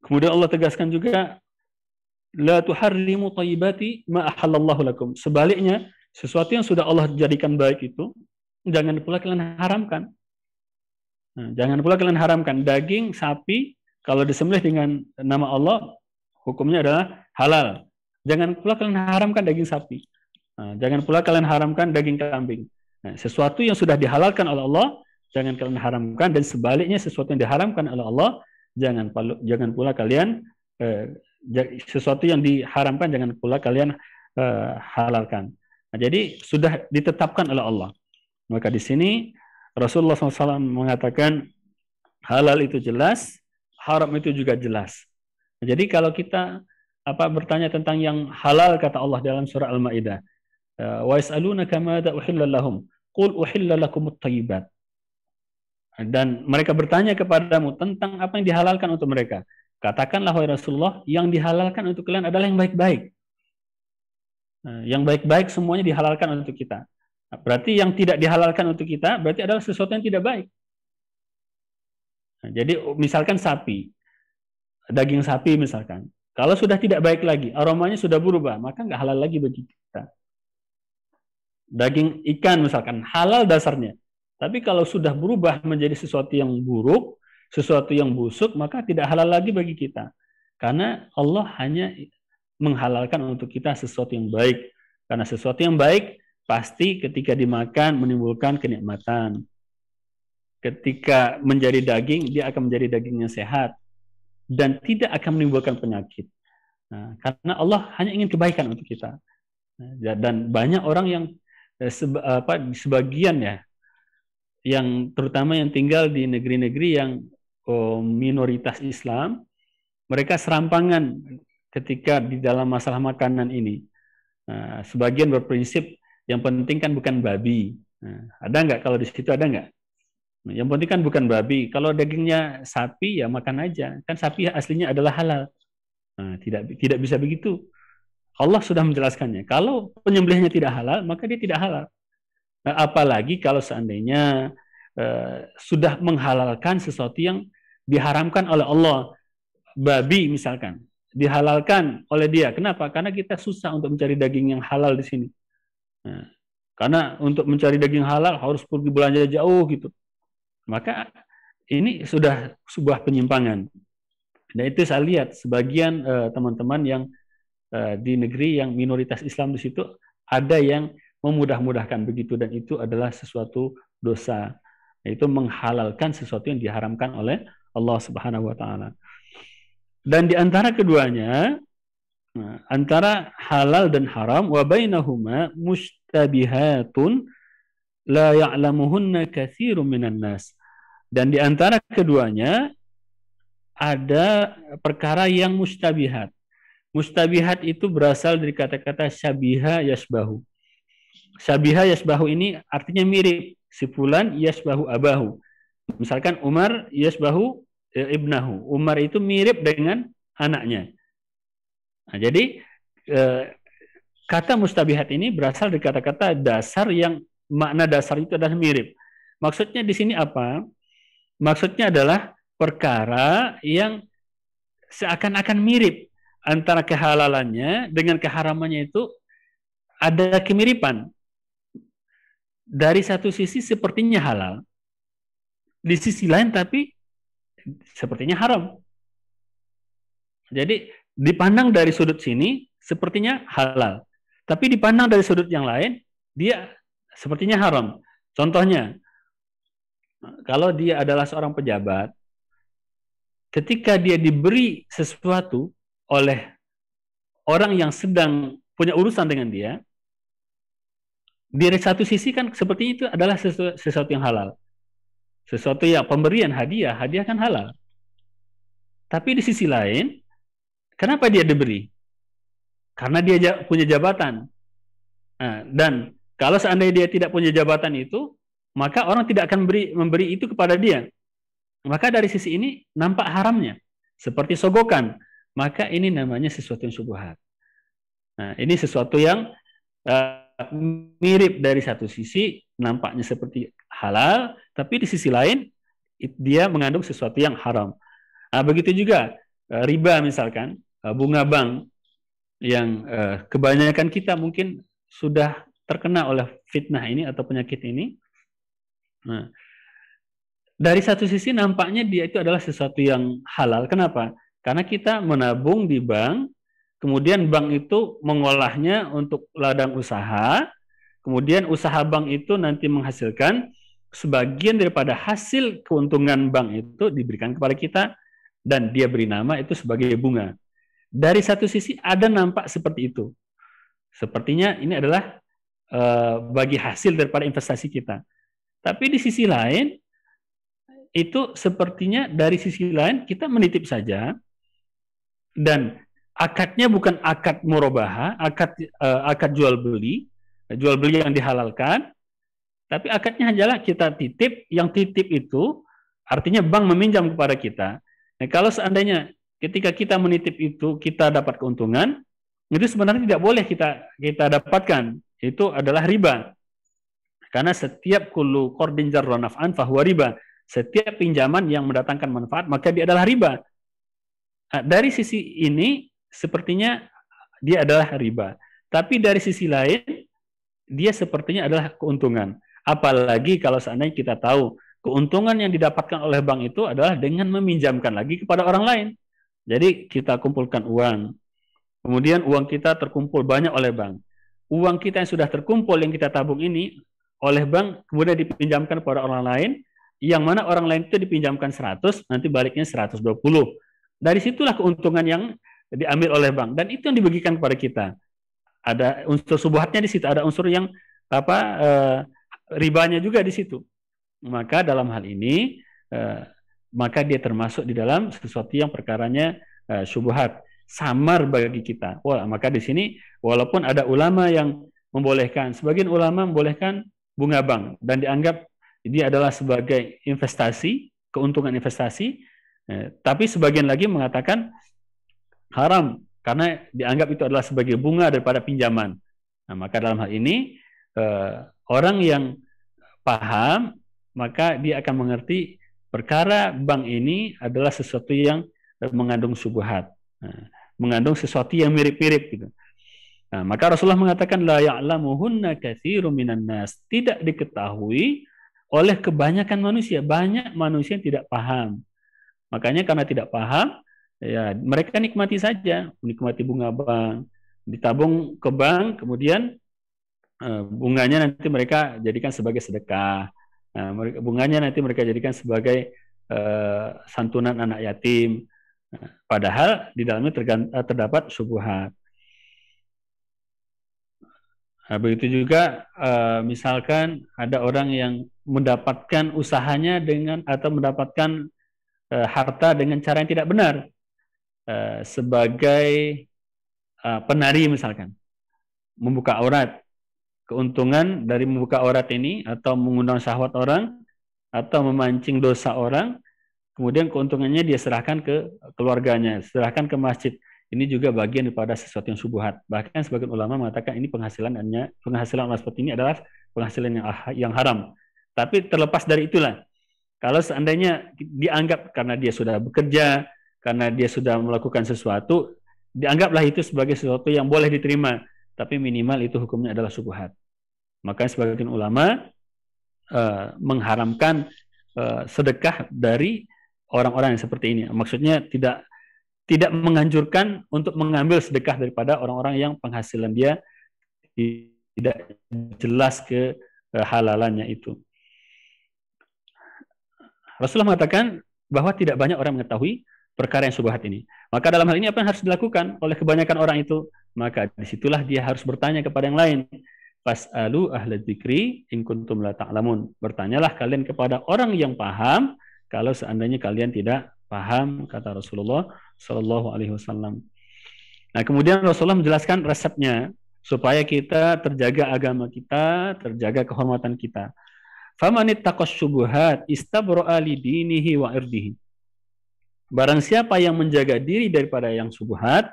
D: Kemudian Allah tegaskan juga, "La tuharrimu tayyibati ma ahallallahu lakum." Sebaliknya, sesuatu yang sudah Allah jadikan baik itu jangan pula kalian haramkan. Nah, jangan pula kalian haramkan daging sapi kalau disembelih dengan nama Allah hukumnya adalah halal. Jangan pula kalian haramkan daging sapi. Nah, jangan pula kalian haramkan daging kambing. Nah, sesuatu yang sudah dihalalkan oleh Allah, jangan kalian haramkan. Dan sebaliknya, sesuatu yang diharamkan oleh Allah, jangan, jangan pula kalian, eh, sesuatu yang diharamkan, jangan pula kalian eh, halalkan. Nah, jadi sudah ditetapkan oleh Allah. Maka di sini Rasulullah SAW mengatakan halal itu jelas, haram itu juga jelas. jadi kalau kita apa bertanya tentang yang halal kata Allah dalam surah Al-Maidah. Eh, Wa yasaluna kama uhilla lahum? Qul uhilla Dan mereka bertanya kepadamu tentang apa yang dihalalkan untuk mereka. Katakanlah wahai Rasulullah, yang dihalalkan untuk kalian adalah yang baik-baik. Eh, yang baik-baik semuanya dihalalkan untuk kita. Berarti yang tidak dihalalkan untuk kita berarti adalah sesuatu yang tidak baik. jadi misalkan sapi, daging sapi misalkan. Kalau sudah tidak baik lagi, aromanya sudah berubah, maka nggak halal lagi bagi kita. Daging ikan misalkan halal dasarnya, tapi kalau sudah berubah menjadi sesuatu yang buruk, sesuatu yang busuk, maka tidak halal lagi bagi kita. Karena Allah hanya menghalalkan untuk kita sesuatu yang baik. Karena sesuatu yang baik pasti ketika dimakan menimbulkan kenikmatan. Ketika menjadi daging, dia akan menjadi daging yang sehat dan tidak akan menimbulkan penyakit. Nah, karena Allah hanya ingin kebaikan untuk kita. Nah, dan banyak orang yang eh, apa sebagian ya yang terutama yang tinggal di negeri-negeri yang oh, minoritas Islam, mereka serampangan ketika di dalam masalah makanan ini. Nah, sebagian berprinsip yang penting kan bukan babi. Nah, ada nggak kalau di situ ada nggak? Yang penting kan bukan babi. Kalau dagingnya sapi ya makan aja. Kan sapi aslinya adalah halal. Nah, tidak tidak bisa begitu. Allah sudah menjelaskannya. Kalau penyembelihnya tidak halal, maka dia tidak halal. Nah, apalagi kalau seandainya eh, sudah menghalalkan sesuatu yang diharamkan oleh Allah, babi misalkan, dihalalkan oleh dia. Kenapa? Karena kita susah untuk mencari daging yang halal di sini. Nah, karena untuk mencari daging halal harus pergi belanja jauh gitu maka ini sudah sebuah penyimpangan. Nah itu saya lihat sebagian eh, teman-teman uh, yang uh, di negeri yang minoritas Islam di situ ada yang memudah-mudahkan begitu dan itu adalah sesuatu dosa Itu menghalalkan sesuatu yang diharamkan oleh Allah Subhanahu wa taala. Dan di antara keduanya eh, antara halal dan haram wa bainahuma mustabihatun la ya'lamuhunna kathiru minan nas. Dan di antara keduanya ada perkara yang mustabihat. Mustabihat itu berasal dari kata-kata syabiha yasbahu. Syabiha yasbahu ini artinya mirip. Si fulan yasbahu abahu. Misalkan Umar yasbahu e, ibnahu. Umar itu mirip dengan anaknya. Nah, jadi e, kata mustabihat ini berasal dari kata-kata dasar yang makna dasar itu adalah mirip. Maksudnya di sini apa? Maksudnya adalah perkara yang seakan-akan mirip antara kehalalannya dengan keharamannya itu ada kemiripan. Dari satu sisi sepertinya halal, di sisi lain tapi sepertinya haram. Jadi dipandang dari sudut sini sepertinya halal, tapi dipandang dari sudut yang lain dia sepertinya haram. Contohnya, kalau dia adalah seorang pejabat, ketika dia diberi sesuatu oleh orang yang sedang punya urusan dengan dia, dari satu sisi kan sepertinya itu adalah sesuatu, sesuatu yang halal. Sesuatu yang pemberian hadiah, hadiah kan halal. Tapi di sisi lain, kenapa dia diberi? Karena dia punya jabatan. Nah, dan kalau seandainya dia tidak punya jabatan itu, maka orang tidak akan beri, memberi itu kepada dia. Maka dari sisi ini nampak haramnya. Seperti sogokan. Maka ini namanya sesuatu yang subuhat. Nah, ini sesuatu yang uh, mirip dari satu sisi, nampaknya seperti halal, tapi di sisi lain dia mengandung sesuatu yang haram. Nah, begitu juga uh, riba misalkan, uh, bunga bank yang uh, kebanyakan kita mungkin sudah terkena oleh fitnah ini atau penyakit ini. Nah, dari satu sisi nampaknya dia itu adalah sesuatu yang halal. Kenapa? Karena kita menabung di bank, kemudian bank itu mengolahnya untuk ladang usaha, kemudian usaha bank itu nanti menghasilkan sebagian daripada hasil keuntungan bank itu diberikan kepada kita dan dia beri nama itu sebagai bunga. Dari satu sisi ada nampak seperti itu. Sepertinya ini adalah Eh, bagi hasil daripada investasi kita. Tapi di sisi lain itu sepertinya dari sisi lain kita menitip saja dan akadnya bukan akad murabaha, akad uh, akad jual beli, jual beli yang dihalalkan, tapi akadnya hanyalah kita titip, yang titip itu artinya bank meminjam kepada kita. Nah, kalau seandainya ketika kita menitip itu kita dapat keuntungan, itu sebenarnya tidak boleh kita kita dapatkan itu adalah riba. Karena setiap kullu qardin jarra naf'an fahuwa riba. Setiap pinjaman yang mendatangkan manfaat maka dia adalah riba. Nah, dari sisi ini sepertinya dia adalah riba. Tapi dari sisi lain dia sepertinya adalah keuntungan. Apalagi kalau seandainya kita tahu keuntungan yang didapatkan oleh bank itu adalah dengan meminjamkan lagi kepada orang lain. Jadi kita kumpulkan uang. Kemudian uang kita terkumpul banyak oleh bank uang kita yang sudah terkumpul yang kita tabung ini oleh bank kemudian dipinjamkan kepada orang lain yang mana orang lain itu dipinjamkan 100 nanti baliknya 120 dari situlah keuntungan yang diambil oleh bank dan itu yang dibagikan kepada kita ada unsur subuhatnya di situ ada unsur yang apa e, ribanya juga di situ maka dalam hal ini e, maka dia termasuk di dalam sesuatu yang perkaranya e, eh, subuhat samar bagi kita. Wah, maka di sini walaupun ada ulama yang membolehkan, sebagian ulama membolehkan bunga bank dan dianggap ini adalah sebagai investasi, keuntungan investasi, eh, tapi sebagian lagi mengatakan haram karena dianggap itu adalah sebagai bunga daripada pinjaman. Nah, maka dalam hal ini eh, orang yang paham maka dia akan mengerti perkara bank ini adalah sesuatu yang mengandung subuhat. Nah, mengandung sesuatu yang mirip-mirip gitu. Nah, maka Rasulullah mengatakan la ya'lamuhunna katsirun minan nas, tidak diketahui oleh kebanyakan manusia. Banyak manusia yang tidak paham. Makanya karena tidak paham, ya mereka nikmati saja, menikmati bunga bank, ditabung ke bank, kemudian eh, bunganya nanti mereka jadikan sebagai sedekah. Nah, bunganya nanti mereka jadikan sebagai uh, santunan anak yatim. Padahal di dalamnya eh, terdapat subuhat. Nah, begitu juga eh, misalkan ada orang yang mendapatkan usahanya dengan atau mendapatkan eh, harta dengan cara yang tidak benar sebagai penari misalkan membuka aurat keuntungan dari membuka aurat ini atau mengundang syahwat orang atau memancing dosa orang Kemudian keuntungannya dia serahkan ke keluarganya, serahkan ke masjid. Ini juga bagian daripada sesuatu yang subuhat. Bahkan sebagian ulama mengatakan ini penghasilannya, penghasilan orang seperti ini adalah penghasilan yang, ah, yang haram. Tapi terlepas dari itulah, kalau seandainya dianggap karena dia sudah bekerja, karena dia sudah melakukan sesuatu, dianggaplah itu sebagai sesuatu yang boleh diterima. Tapi minimal itu hukumnya adalah subuhat. Maka sebagian ulama uh, mengharamkan uh, sedekah dari orang-orang yang seperti ini. Maksudnya tidak tidak menganjurkan untuk mengambil sedekah daripada orang-orang yang penghasilan dia tidak jelas ke eh, halalannya itu. Rasulullah mengatakan bahwa tidak banyak orang mengetahui perkara yang subhat ini. Maka dalam hal ini apa yang harus dilakukan oleh kebanyakan orang itu? Maka disitulah dia harus bertanya kepada yang lain. Fas'alu ahla dzikri in kuntum la ta'lamun. Bertanyalah kalian kepada orang yang paham kalau seandainya kalian tidak paham kata Rasulullah Shallallahu Alaihi Wasallam. Nah kemudian Rasulullah menjelaskan resepnya supaya kita terjaga agama kita, terjaga kehormatan kita. Famanit takos subuhat ali lidinihi wa irdihi. Barang siapa yang menjaga diri daripada yang subuhat,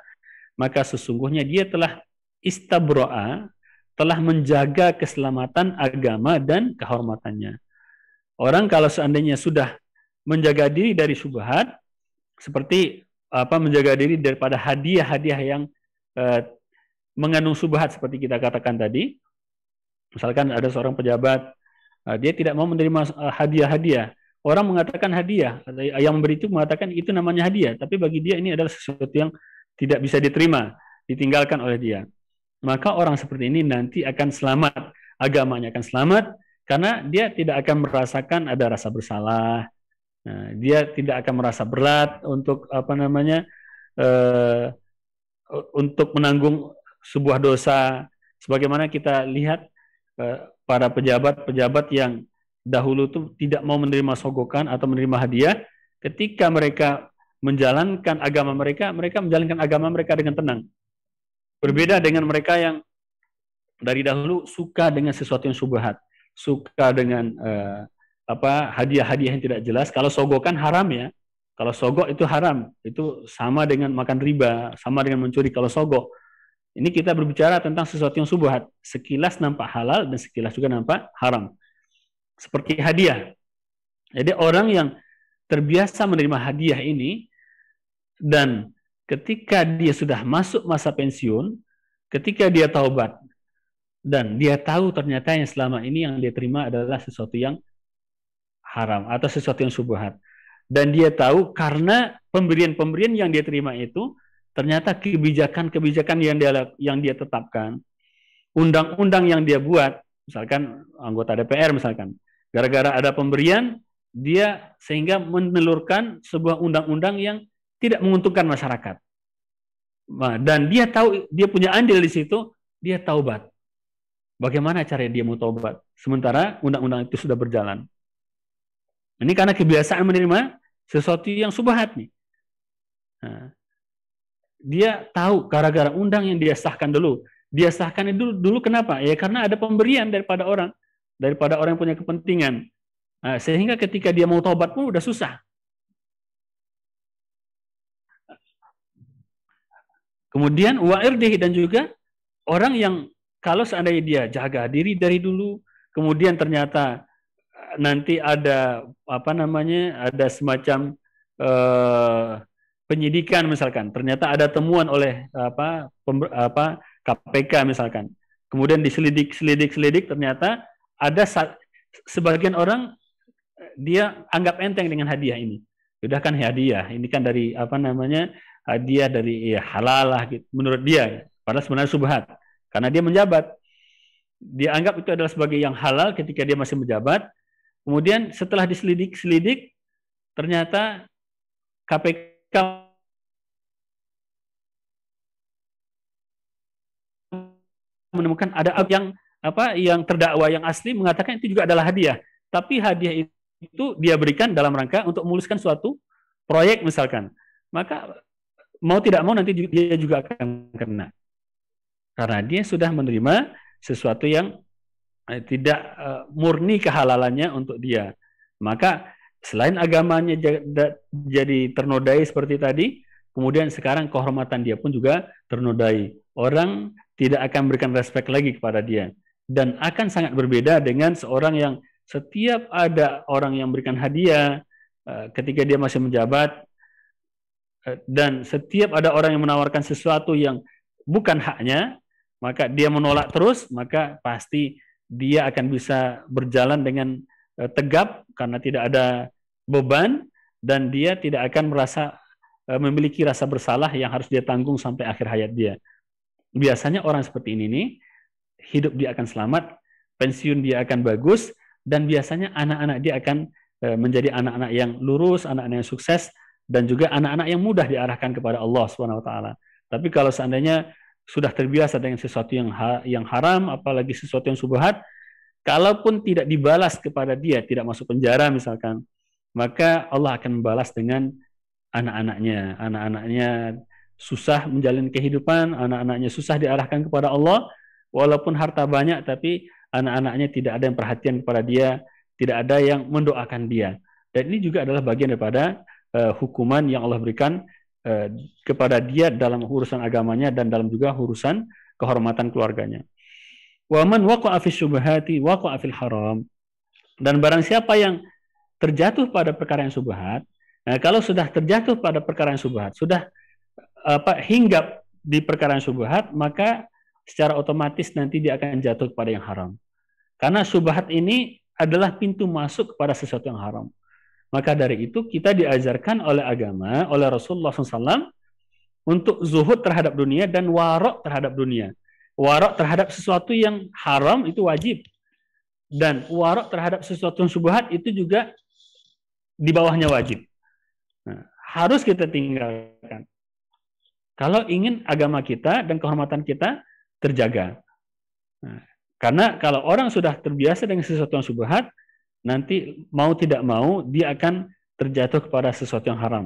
D: maka sesungguhnya dia telah istabro'a, telah menjaga keselamatan agama dan kehormatannya. Orang kalau seandainya sudah menjaga diri dari subhat seperti apa menjaga diri daripada hadiah-hadiah yang eh, mengandung subhat seperti kita katakan tadi. Misalkan ada seorang pejabat eh, dia tidak mau menerima eh, hadiah-hadiah. Orang mengatakan hadiah, yang memberi itu mengatakan itu namanya hadiah, tapi bagi dia ini adalah sesuatu yang tidak bisa diterima, ditinggalkan oleh dia. Maka orang seperti ini nanti akan selamat, agamanya akan selamat karena dia tidak akan merasakan ada rasa bersalah, Nah, dia tidak akan merasa berat untuk apa namanya eh, untuk menanggung sebuah dosa. Sebagaimana kita lihat eh, para pejabat-pejabat yang dahulu itu tidak mau menerima sogokan atau menerima hadiah, ketika mereka menjalankan agama mereka, mereka menjalankan agama mereka dengan tenang. Berbeda dengan mereka yang dari dahulu suka dengan sesuatu yang subhat, suka dengan eh, apa hadiah-hadiah yang tidak jelas. Kalau sogokan kan haram ya. Kalau sogok itu haram, itu sama dengan makan riba, sama dengan mencuri kalau sogok Ini kita berbicara tentang sesuatu yang subuhat. Sekilas nampak halal dan sekilas juga nampak haram. Seperti hadiah. Jadi orang yang terbiasa menerima hadiah ini dan ketika dia sudah masuk masa pensiun, ketika dia taubat dan dia tahu ternyata yang selama ini yang dia terima adalah sesuatu yang haram atau sesuatu yang subhat. Dan dia tahu karena pemberian-pemberian yang dia terima itu ternyata kebijakan-kebijakan yang dia yang dia tetapkan, undang-undang yang dia buat, misalkan anggota DPR misalkan, gara-gara ada pemberian dia sehingga menelurkan sebuah undang-undang yang tidak menguntungkan masyarakat. Nah, dan dia tahu dia punya andil di situ, dia taubat. Bagaimana cara dia mau taubat? Sementara undang-undang itu sudah berjalan. Ini karena kebiasaan menerima sesuatu yang subhat nih. Nah, dia tahu gara-gara undang yang dia sahkan dulu. Dia sahkan itu dulu, dulu kenapa? Ya karena ada pemberian daripada orang, daripada orang yang punya kepentingan. Nah, sehingga ketika dia mau taubat pun udah susah. Kemudian wa'irdihi dan juga orang yang kalau seandainya dia jaga diri dari dulu, kemudian ternyata nanti ada apa namanya ada semacam eh, penyidikan misalkan ternyata ada temuan oleh apa pem, apa KPK misalkan kemudian diselidik selidik selidik ternyata ada sebagian orang dia anggap enteng dengan hadiah ini sudah kan hadiah ini kan dari apa namanya hadiah dari ya halal lah gitu, menurut dia padahal sebenarnya subhat karena dia menjabat dia anggap itu adalah sebagai yang halal ketika dia masih menjabat Kemudian setelah diselidik-selidik, ternyata KPK menemukan ada yang apa yang terdakwa yang asli mengatakan itu juga adalah hadiah, tapi hadiah itu dia berikan dalam rangka untuk memuluskan suatu proyek misalkan. Maka mau tidak mau nanti dia juga akan kena karena dia sudah menerima sesuatu yang Eh, tidak uh, murni kehalalannya untuk dia. Maka selain agamanya jadi ternodai seperti tadi, kemudian sekarang kehormatan dia pun juga ternodai. Orang tidak akan berikan respek lagi kepada dia dan akan sangat berbeda dengan seorang yang setiap ada orang yang berikan hadiah uh, ketika dia masih menjabat dan setiap ada orang yang menawarkan sesuatu yang bukan haknya maka dia menolak terus maka pasti dia akan bisa berjalan dengan eh, tegap karena tidak ada beban dan dia tidak akan merasa eh, memiliki rasa bersalah yang harus dia tanggung sampai akhir hayat dia. Biasanya orang seperti ini nih hidup dia akan selamat, pensiun dia akan bagus dan biasanya anak-anak dia akan eh, menjadi anak-anak yang lurus, anak-anak yang sukses dan juga anak-anak yang mudah diarahkan kepada Allah Subhanahu wa taala. Tapi kalau seandainya sudah terbiasa dengan sesuatu yang ha yang haram, apalagi sesuatu yang subhat, kalaupun tidak dibalas kepada dia, tidak masuk penjara misalkan, maka Allah akan membalas dengan anak-anaknya. Anak-anaknya susah menjalin kehidupan, anak-anaknya susah diarahkan kepada Allah, walaupun harta banyak, tapi anak-anaknya tidak ada yang perhatian kepada dia, tidak ada yang mendoakan dia. Dan ini juga adalah bagian daripada uh, hukuman yang Allah berikan Eh, kepada dia dalam urusan agamanya dan dalam juga urusan kehormatan keluarganya. man waqa'a fi syubhati waqa'a fil haram. Dan barang siapa yang terjatuh pada perkara yang subhat, nah kalau sudah terjatuh pada perkara yang subhat, sudah apa hinggap di perkara yang subhat, maka secara otomatis nanti dia akan jatuh kepada yang haram. Karena subhat ini adalah pintu masuk kepada sesuatu yang haram. Maka dari itu kita diajarkan oleh agama, oleh Rasulullah SAW untuk zuhud terhadap dunia dan warok terhadap dunia. Warok terhadap sesuatu yang haram itu wajib. Dan warok terhadap sesuatu yang subhat itu juga di bawahnya wajib. Nah, harus kita tinggalkan. Kalau ingin agama kita dan kehormatan kita terjaga. Nah, karena kalau orang sudah terbiasa dengan sesuatu yang subhat, nanti mau tidak mau dia akan terjatuh kepada sesuatu yang haram.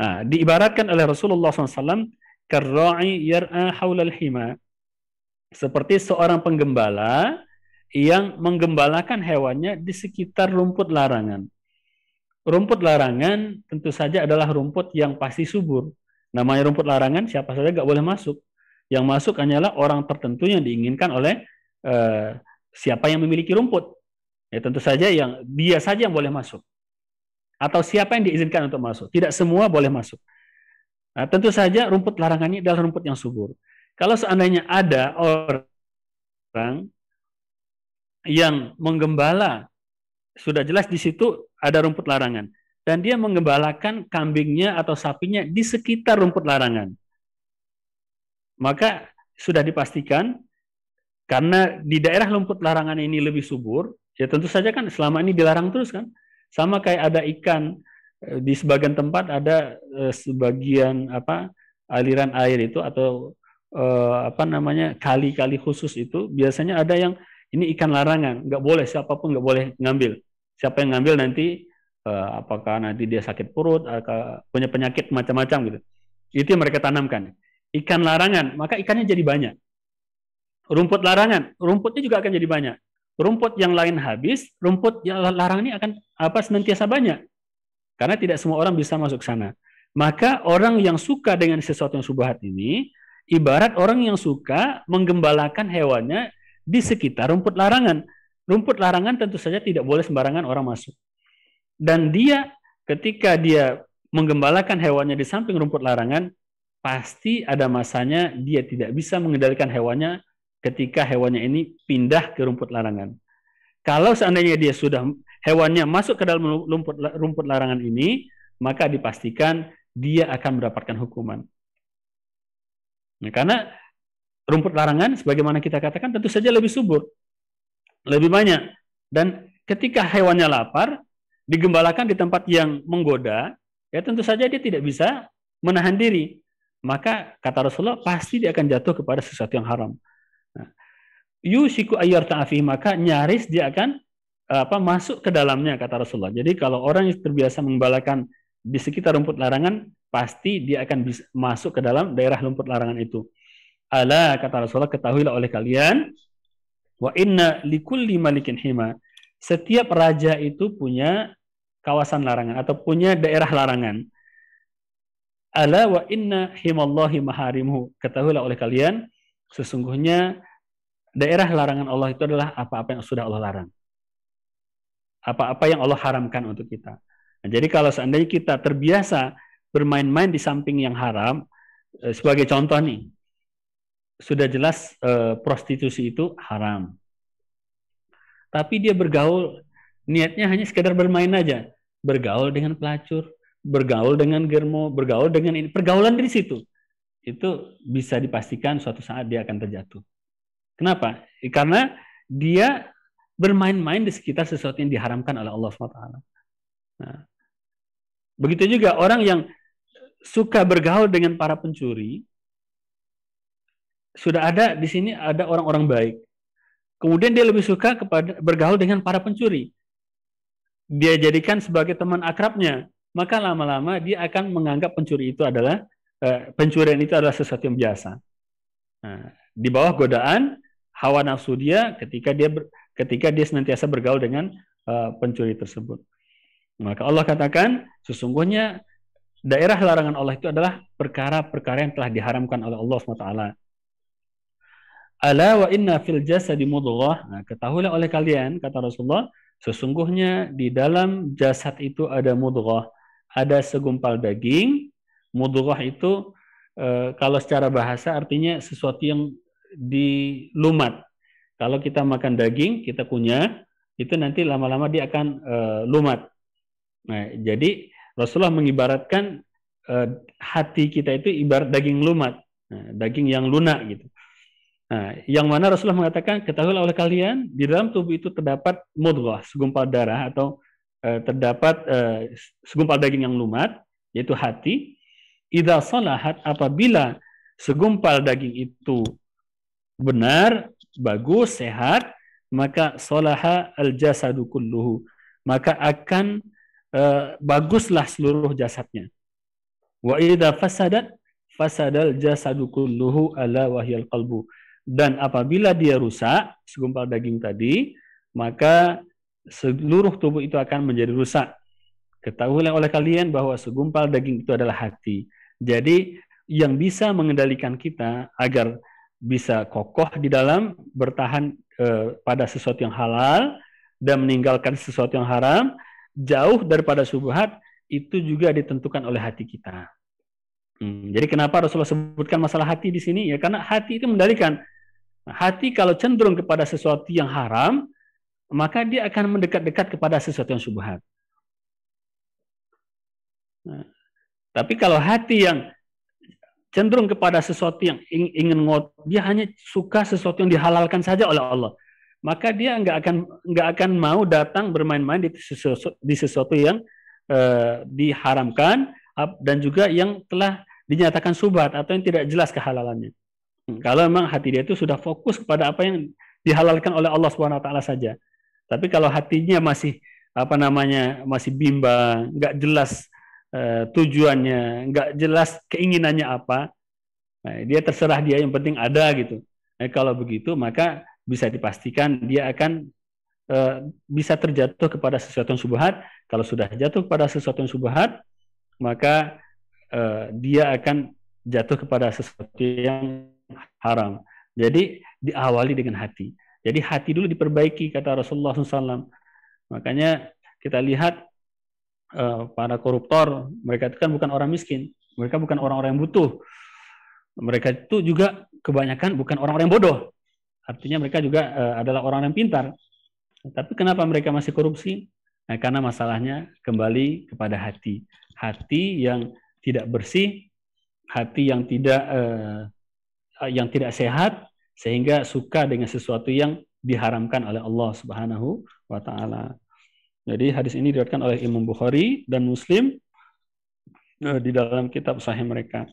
D: Nah, diibaratkan oleh Rasulullah SAW karra'i yar'a hima seperti seorang penggembala yang menggembalakan hewannya di sekitar rumput larangan. Rumput larangan tentu saja adalah rumput yang pasti subur. Namanya rumput larangan siapa saja nggak boleh masuk. Yang masuk hanyalah orang tertentu yang diinginkan oleh eh, siapa yang memiliki rumput. Ya, tentu saja yang dia saja yang boleh masuk. Atau siapa yang diizinkan untuk masuk. Tidak semua boleh masuk. Nah, tentu saja rumput larangannya adalah rumput yang subur. Kalau seandainya ada orang yang menggembala, sudah jelas di situ ada rumput larangan. Dan dia menggembalakan kambingnya atau sapinya di sekitar rumput larangan. Maka sudah dipastikan karena di daerah lumpur larangan ini lebih subur, ya tentu saja kan selama ini dilarang terus kan. Sama kayak ada ikan eh, di sebagian tempat ada eh, sebagian apa aliran air itu atau eh, apa namanya kali-kali khusus itu biasanya ada yang ini ikan larangan, nggak boleh siapapun nggak boleh ngambil. Siapa yang ngambil nanti eh, apakah nanti dia sakit perut, punya penyakit macam-macam gitu. Itu yang mereka tanamkan. Ikan larangan, maka ikannya jadi banyak rumput larangan, rumputnya juga akan jadi banyak. Rumput yang lain habis, rumput yang larang ini akan apa senantiasa banyak. Karena tidak semua orang bisa masuk sana. Maka orang yang suka dengan sesuatu yang subhat ini, ibarat orang yang suka menggembalakan hewannya di sekitar rumput larangan. Rumput larangan tentu saja tidak boleh sembarangan orang masuk. Dan dia ketika dia menggembalakan hewannya di samping rumput larangan, pasti ada masanya dia tidak bisa mengendalikan hewannya ketika hewannya ini pindah ke rumput larangan. Kalau seandainya dia sudah hewannya masuk ke dalam rumput, rumput larangan ini, maka dipastikan dia akan mendapatkan hukuman. Nah, karena rumput larangan, sebagaimana kita katakan, tentu saja lebih subur, lebih banyak. Dan ketika hewannya lapar, digembalakan di tempat yang menggoda, ya tentu saja dia tidak bisa menahan diri. Maka kata Rasulullah, pasti dia akan jatuh kepada sesuatu yang haram. Nah, yusiku ayar ta'afi maka nyaris dia akan apa masuk ke dalamnya kata Rasulullah. Jadi kalau orang yang terbiasa mengembalakan di sekitar rumput larangan pasti dia akan bisa masuk ke dalam daerah rumput larangan itu. Ala kata Rasulullah ketahuilah oleh kalian wa inna likulli malikin hima. Setiap raja itu punya kawasan larangan atau punya daerah larangan. Ala wa inna himallahi maharimhu Ketahuilah oleh kalian Sesungguhnya daerah larangan Allah itu adalah apa-apa yang sudah Allah larang. Apa-apa yang Allah haramkan untuk kita. Nah, jadi kalau seandainya kita terbiasa bermain-main di samping yang haram, eh, sebagai contoh nih, sudah jelas eh, prostitusi itu haram. Tapi dia bergaul, niatnya hanya sekedar bermain aja. Bergaul dengan pelacur, bergaul dengan germo, bergaul dengan ini. Pergaulan dari situ itu bisa dipastikan suatu saat dia akan terjatuh. Kenapa? Karena dia bermain-main di sekitar sesuatu yang diharamkan oleh Allah SWT. Nah, begitu juga orang yang suka bergaul dengan para pencuri, sudah ada di sini ada orang-orang baik. Kemudian dia lebih suka kepada bergaul dengan para pencuri. Dia jadikan sebagai teman akrabnya. Maka lama-lama dia akan menganggap pencuri itu adalah eh, pencurian itu adalah sesuatu yang biasa. Nah, di bawah godaan hawa nafsu dia ketika dia ber, ketika dia senantiasa bergaul dengan eh, pencuri tersebut. Maka Allah katakan sesungguhnya daerah larangan Allah itu adalah perkara-perkara yang telah diharamkan oleh Allah SWT. Ala wa inna fil jasadi mudghah. Nah, ketahuilah oleh kalian kata Rasulullah, sesungguhnya di dalam jasad itu ada mudghah, ada segumpal daging mudurah itu eh, kalau secara bahasa artinya sesuatu yang dilumat. Kalau kita makan daging, kita kunyah, itu nanti lama-lama dia akan eh, lumat. Nah, jadi Rasulullah mengibaratkan eh, hati kita itu ibarat daging lumat, nah, daging yang lunak gitu. Nah, yang mana Rasulullah mengatakan ketahuilah oleh kalian di dalam tubuh itu terdapat mudghah, segumpal darah atau e, terdapat e, segumpal daging yang lumat yaitu hati Ida salahat apabila segumpal daging itu benar, bagus, sehat, maka salaha al-jasadu kulluhu. Maka akan uh, baguslah seluruh jasadnya. Wa idza fasadat fasadal jasadu kulluhu ala wahyal qalbu. Dan apabila dia rusak, segumpal daging tadi, maka seluruh tubuh itu akan menjadi rusak. Ketahuilah oleh kalian bahwa segumpal daging itu adalah hati. Jadi yang bisa mengendalikan kita agar bisa kokoh di dalam bertahan eh, pada sesuatu yang halal dan meninggalkan sesuatu yang haram jauh daripada subhat itu juga ditentukan oleh hati kita. Hmm, jadi kenapa Rasulullah sebutkan masalah hati di sini ya karena hati itu mendalikan. Nah, hati kalau cenderung kepada sesuatu yang haram maka dia akan mendekat-dekat kepada sesuatu yang subhat. Nah, tapi kalau hati yang cenderung kepada sesuatu yang ingin ngot, dia hanya suka sesuatu yang dihalalkan saja oleh Allah. Maka dia nggak akan nggak akan mau datang bermain-main di sesuatu, di sesuatu yang uh, diharamkan dan juga yang telah dinyatakan subhat atau yang tidak jelas kehalalannya. Hmm, kalau memang hati dia itu sudah fokus kepada apa yang dihalalkan oleh Allah Swt saja. Tapi kalau hatinya masih apa namanya masih bimbang, nggak jelas Eh, tujuannya, nggak jelas keinginannya apa. Nah, dia terserah dia yang penting ada gitu. Nah, kalau begitu maka bisa dipastikan dia akan uh, bisa terjatuh kepada sesuatu yang subhat. Kalau sudah jatuh kepada sesuatu yang subhat, maka uh, dia akan jatuh kepada sesuatu yang haram. Jadi diawali dengan hati. Jadi hati dulu diperbaiki kata Rasulullah SAW. Makanya kita lihat Eh, para koruptor mereka itu kan bukan orang miskin mereka bukan orang-orang yang butuh mereka itu juga kebanyakan bukan orang-orang yang bodoh artinya mereka juga eh, adalah orang yang pintar tapi kenapa mereka masih korupsi nah, karena masalahnya kembali kepada hati hati yang tidak bersih hati yang tidak uh, yang tidak sehat sehingga suka dengan sesuatu yang diharamkan oleh Allah Subhanahu wa taala jadi hadis ini diriwayatkan oleh Imam Bukhari dan Muslim uh, di dalam kitab sahih mereka.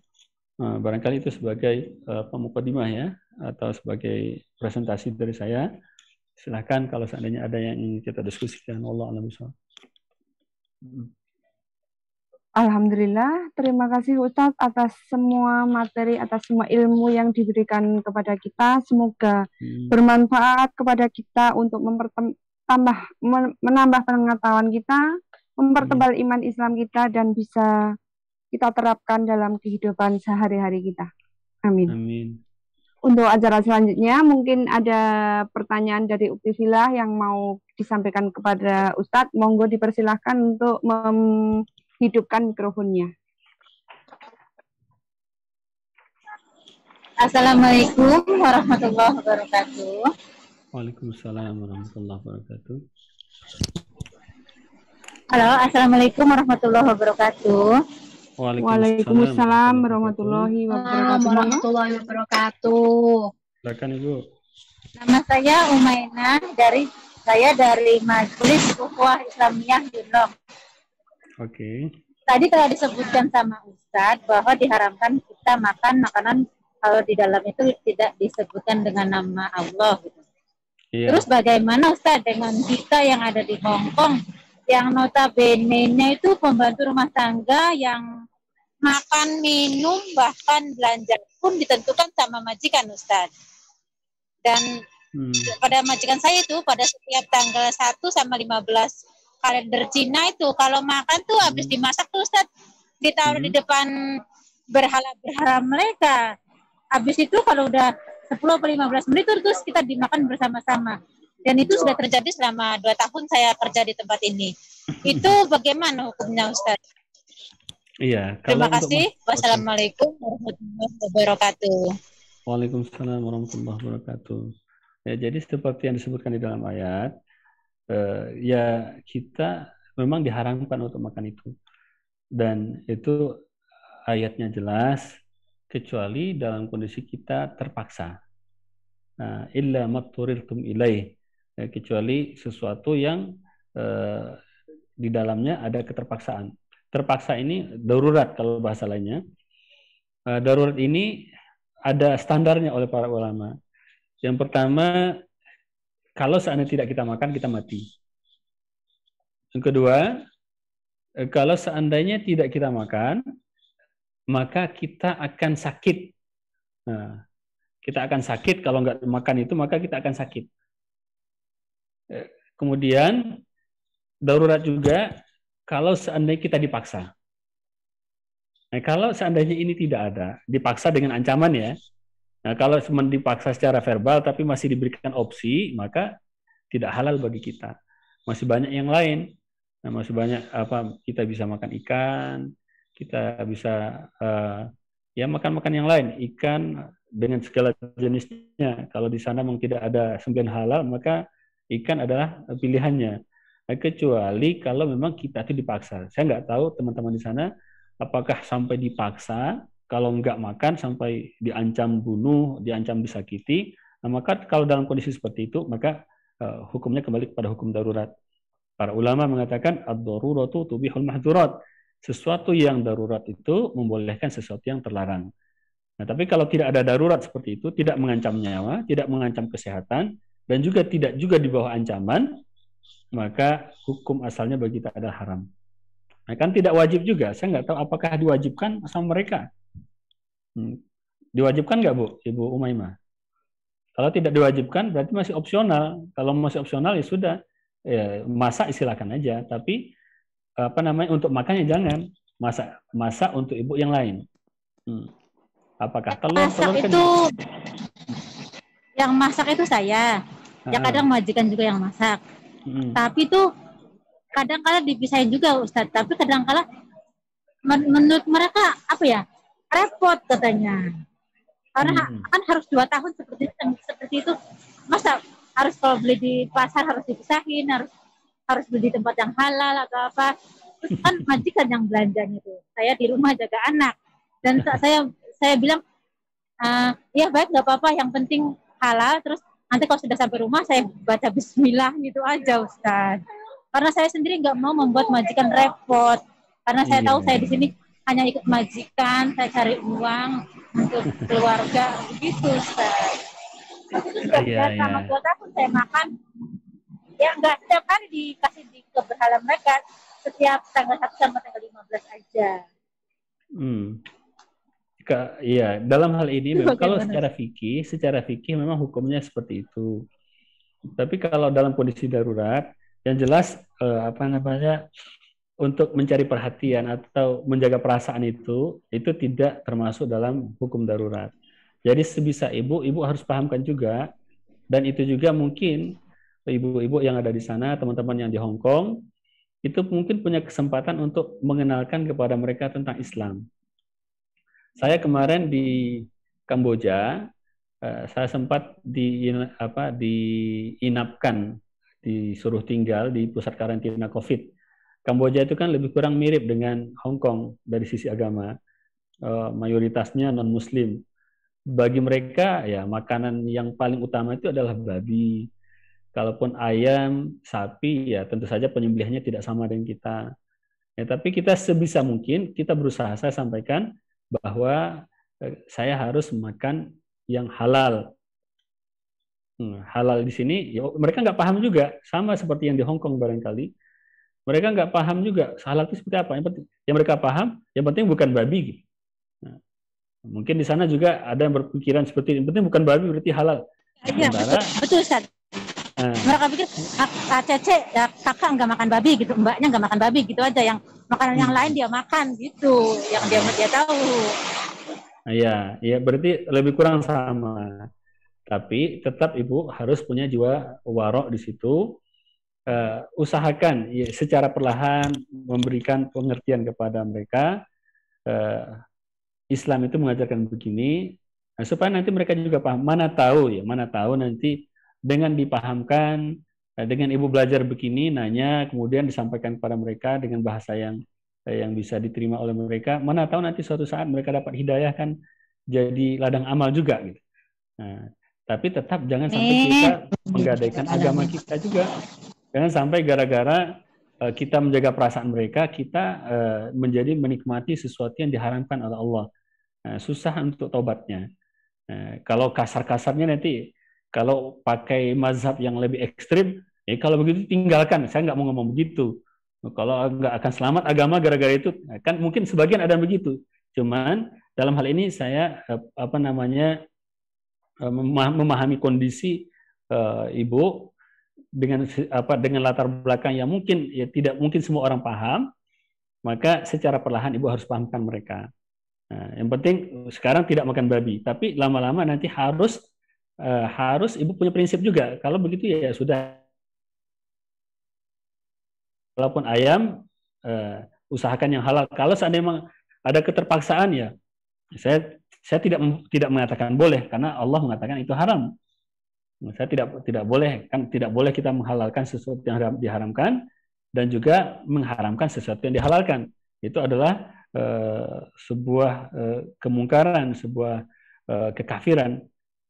D: Uh, barangkali itu sebagai uh, eh, pemukadimah ya atau sebagai presentasi dari saya. Silahkan kalau seandainya ada yang ingin kita diskusikan. Allah alam
A: Alhamdulillah, terima kasih Ustadz atas semua materi, atas semua ilmu yang diberikan kepada kita. Semoga hmm. bermanfaat kepada kita untuk tambah menambah pengetahuan kita, mempertebal iya. iman Islam kita dan bisa kita terapkan dalam kehidupan sehari-hari kita. Amin. Amin. Untuk acara selanjutnya mungkin ada pertanyaan dari Uktivila yang mau disampaikan kepada Ustadz. Monggo dipersilahkan untuk menghidupkan mikrofonnya.
C: Assalamualaikum warahmatullahi wabarakatuh.
D: Waalaikumsalam warahmatullahi wabarakatuh.
C: Halo, Assalamualaikum warahmatullahi wabarakatuh.
D: Waalaikumsalam
C: warahmatullahi wabarakatuh. Warahmatullahi wabarakatuh. Silakan Ibu. Nama saya Umaina dari saya dari Majelis Ukhuwah Islamiyah Junom. Oke. Okay. Tadi telah disebutkan sama Ustadz bahwa diharamkan kita makan makanan kalau di dalam itu tidak disebutkan dengan nama Allah gitu. Iya. Terus bagaimana Ustaz dengan kita yang ada di Hong Kong yang notabene-nya itu pembantu rumah tangga yang makan, minum, bahkan belanja pun ditentukan sama majikan Ustaz. Dan hmm. pada majikan saya itu pada setiap tanggal 1 sama 15 kalender Cina itu kalau makan tuh hmm. habis dimasak tuh Ustaz ditaruh hmm. di depan berhala-berhala mereka. Habis itu kalau udah 10-15 menit terus kita dimakan bersama-sama. Dan itu sudah terjadi selama dua tahun saya kerja di tempat ini. Itu bagaimana hukumnya Ustaz?
D: Iya. Terima kasih.
C: Wassalamualaikum warahmatullahi wabarakatuh.
D: Waalaikumsalam warahmatullahi wabarakatuh. Ya, jadi seperti yang disebutkan di dalam ayat, eh, ya kita memang diharamkan untuk makan itu. Dan itu ayatnya jelas, kecuali dalam kondisi kita terpaksa. Nah, illa matturirtum ilaih ya, kecuali sesuatu yang eh, di dalamnya ada keterpaksaan. Terpaksa ini darurat kalau bahasa lainnya. Eh, darurat ini ada standarnya oleh para ulama. Yang pertama, kalau seandainya tidak kita makan, kita mati. Yang kedua, eh, kalau seandainya tidak kita makan, maka kita akan sakit. Nah, kita akan sakit kalau nggak makan itu, maka kita akan sakit. Eh, kemudian darurat juga kalau seandainya kita dipaksa. Nah, kalau seandainya ini tidak ada, dipaksa dengan ancaman ya. Nah, kalau cuma dipaksa secara verbal tapi masih diberikan opsi, maka tidak halal bagi kita. Masih banyak yang lain. Nah, masih banyak apa kita bisa makan ikan, kita bisa uh, ya makan-makan yang lain, ikan dengan segala jenisnya. Kalau di sana memang tidak ada sembilan halal, maka ikan adalah pilihannya. Nah, kecuali kalau memang kita itu dipaksa. Saya nggak tahu teman-teman di sana apakah sampai dipaksa, kalau nggak makan sampai diancam bunuh, diancam disakiti. Nah, maka kalau dalam kondisi seperti itu, maka uh, hukumnya kembali kepada hukum darurat. Para ulama mengatakan ad-daruratu tubihul mahdzurat sesuatu yang darurat itu membolehkan sesuatu yang terlarang. Nah, tapi kalau tidak ada darurat seperti itu, tidak mengancam nyawa, tidak mengancam kesehatan, dan juga tidak juga di bawah ancaman, maka hukum asalnya bagi kita adalah haram. Nah, kan tidak wajib juga. Saya nggak tahu apakah diwajibkan sama mereka. Hmm. Diwajibkan nggak, Bu? Ibu Umaymah. Kalau tidak diwajibkan, berarti masih opsional. Kalau masih opsional, ya sudah. Ya, masa silakan aja. Tapi apa namanya untuk makannya jangan masak masak untuk ibu yang lain. Hmm. Apakah telur? Masak telur kan itu kan?
C: yang masak itu saya. Ya, ah. Ya kadang majikan juga yang masak. Hmm. Tapi itu kadang-kala dipisahin juga Ustadz. Tapi kadang-kala men menurut mereka apa ya repot katanya. Karena hmm. kan harus dua tahun seperti seperti itu. Masa harus kalau beli di pasar harus dipisahin, harus harus beli tempat yang halal atau apa terus kan majikan yang belanjanya tuh saya di rumah jaga anak dan saya saya bilang uh, ya baik nggak apa-apa yang penting halal terus nanti kalau sudah sampai rumah saya baca Bismillah gitu aja Ustaz karena saya sendiri nggak mau membuat majikan repot karena saya iya, tahu iya, saya iya. di sini hanya ikut majikan saya cari uang untuk keluarga begitu Ustaz terus juga iya, iya. sama kuota pun saya makan ya enggak setiap hari dikasih di keberhalan mereka setiap tanggal 1 sama tanggal belas aja
D: hmm. Ka, iya dalam hal ini memang, kalau secara fikih secara fikih memang hukumnya seperti itu tapi kalau dalam kondisi darurat yang jelas eh, apa namanya untuk mencari perhatian atau menjaga perasaan itu itu tidak termasuk dalam hukum darurat jadi sebisa ibu ibu harus pahamkan juga dan itu juga mungkin ibu-ibu yang ada di sana, teman-teman yang di Hong Kong, itu mungkin punya kesempatan untuk mengenalkan kepada mereka tentang Islam. Saya kemarin di Kamboja, eh, saya sempat di apa diinapkan, disuruh tinggal di pusat karantina COVID. Kamboja itu kan lebih kurang mirip dengan Hong Kong dari sisi agama, eh, mayoritasnya non Muslim. Bagi mereka ya makanan yang paling utama itu adalah babi, Kalaupun ayam, sapi, ya tentu saja penyembelihannya tidak sama dengan kita. Ya, tapi kita sebisa mungkin kita berusaha saya sampaikan bahwa eh, saya harus makan yang halal. Hmm, halal di sini, ya, mereka nggak paham juga, sama seperti yang di Hong Kong barangkali. Mereka nggak paham juga halal itu seperti apa. Yang, penting, yang mereka paham, yang penting bukan babi. Gitu. Nah, mungkin di sana juga ada yang berpikiran seperti ini. Yang penting bukan babi berarti halal. Ya, betul, betul Ustaz. Hmm. Mereka
C: pikir ACC ah, ya, kakak nggak makan babi gitu, mbaknya nggak makan babi gitu aja. Yang makanan hmm. yang lain dia makan gitu, yang dia dia tahu.
D: Iya, iya berarti lebih kurang sama. Tapi tetap ibu harus punya jiwa warok di situ. Uh, usahakan ya, secara perlahan memberikan pengertian kepada mereka uh, Islam itu mengajarkan begini nah, supaya nanti mereka juga paham mana tahu ya mana tahu nanti dengan dipahamkan eh, dengan ibu belajar begini nanya kemudian disampaikan kepada mereka dengan bahasa yang eh, yang bisa diterima oleh mereka mana tahu nanti suatu saat mereka dapat hidayah kan jadi ladang amal juga gitu nah, tapi tetap jangan sampai kita menggadaikan agama kita juga jangan sampai gara-gara eh, kita menjaga perasaan mereka kita menjadi menikmati sesuatu yang diharamkan oleh Allah nah, susah untuk tobatnya nah, kalau kasar-kasarnya nanti kalau pakai mazhab yang lebih ekstrim, ya kalau begitu tinggalkan. Saya nggak mau ngomong begitu. Kalau nggak akan selamat agama gara-gara itu, ya kan mungkin sebagian ada yang begitu. Cuman dalam hal ini saya eh, apa namanya eh, memahami kondisi uh, ibu dengan apa dengan latar belakang yang mungkin ya tidak mungkin semua orang paham, maka secara perlahan ibu harus pahamkan mereka. Nah, yang penting sekarang tidak makan babi, tapi lama-lama nanti harus eh, harus ibu punya prinsip juga. Kalau begitu ya, sudah. Walaupun ayam, eh, usahakan yang halal. Kalau seandainya ada keterpaksaan ya, saya saya tidak tidak mengatakan boleh karena Allah mengatakan itu haram. Saya tidak tidak boleh kan tidak boleh kita menghalalkan sesuatu yang diharamkan dan juga mengharamkan sesuatu yang dihalalkan. Itu adalah eh, sebuah eh, kemungkaran, sebuah eh, kekafiran.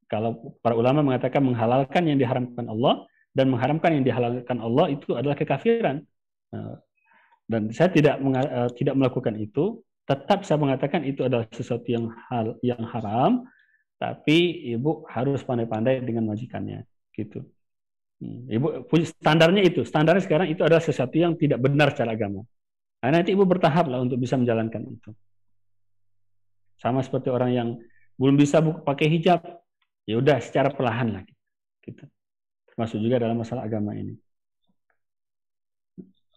D: Kalau para ulama mengatakan menghalalkan yang diharamkan Allah dan mengharamkan yang dihalalkan Allah itu adalah kekafiran. Eh, dan saya tidak eh, tidak melakukan itu, tetap saya mengatakan itu adalah sesuatu yang hal yang haram, tapi ibu harus pandai-pandai dengan majikannya, gitu. Hmm, ibu standarnya itu, standarnya sekarang itu adalah sesuatu yang tidak benar secara agama. Nah, nanti ibu bertahaplah untuk bisa menjalankan itu. Sama seperti orang yang belum bisa pakai hijab, ya udah secara perlahan lah kita gitu. gitu. termasuk juga dalam masalah agama ini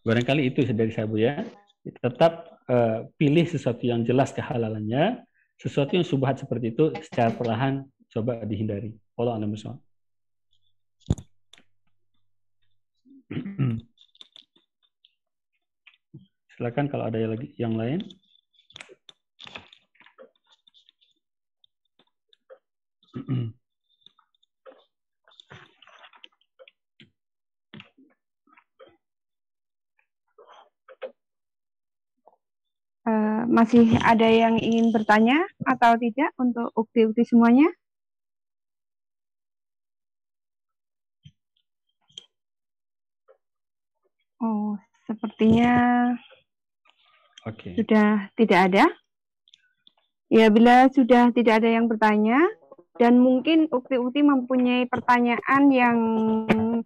D: barangkali itu dari saya bu ya tetap uh, pilih sesuatu yang jelas kehalalannya sesuatu yang subhat seperti itu secara perlahan coba dihindari Allah alam [clears throat] Silakan kalau ada lagi yang lain. Mm-hmm. [clears throat]
A: Eh, masih ada yang ingin bertanya atau tidak untuk ukti-ukti semuanya? Oh, sepertinya okay. sudah tidak ada. Ya, bila sudah tidak ada yang bertanya, dan mungkin ukti-ukti mempunyai pertanyaan yang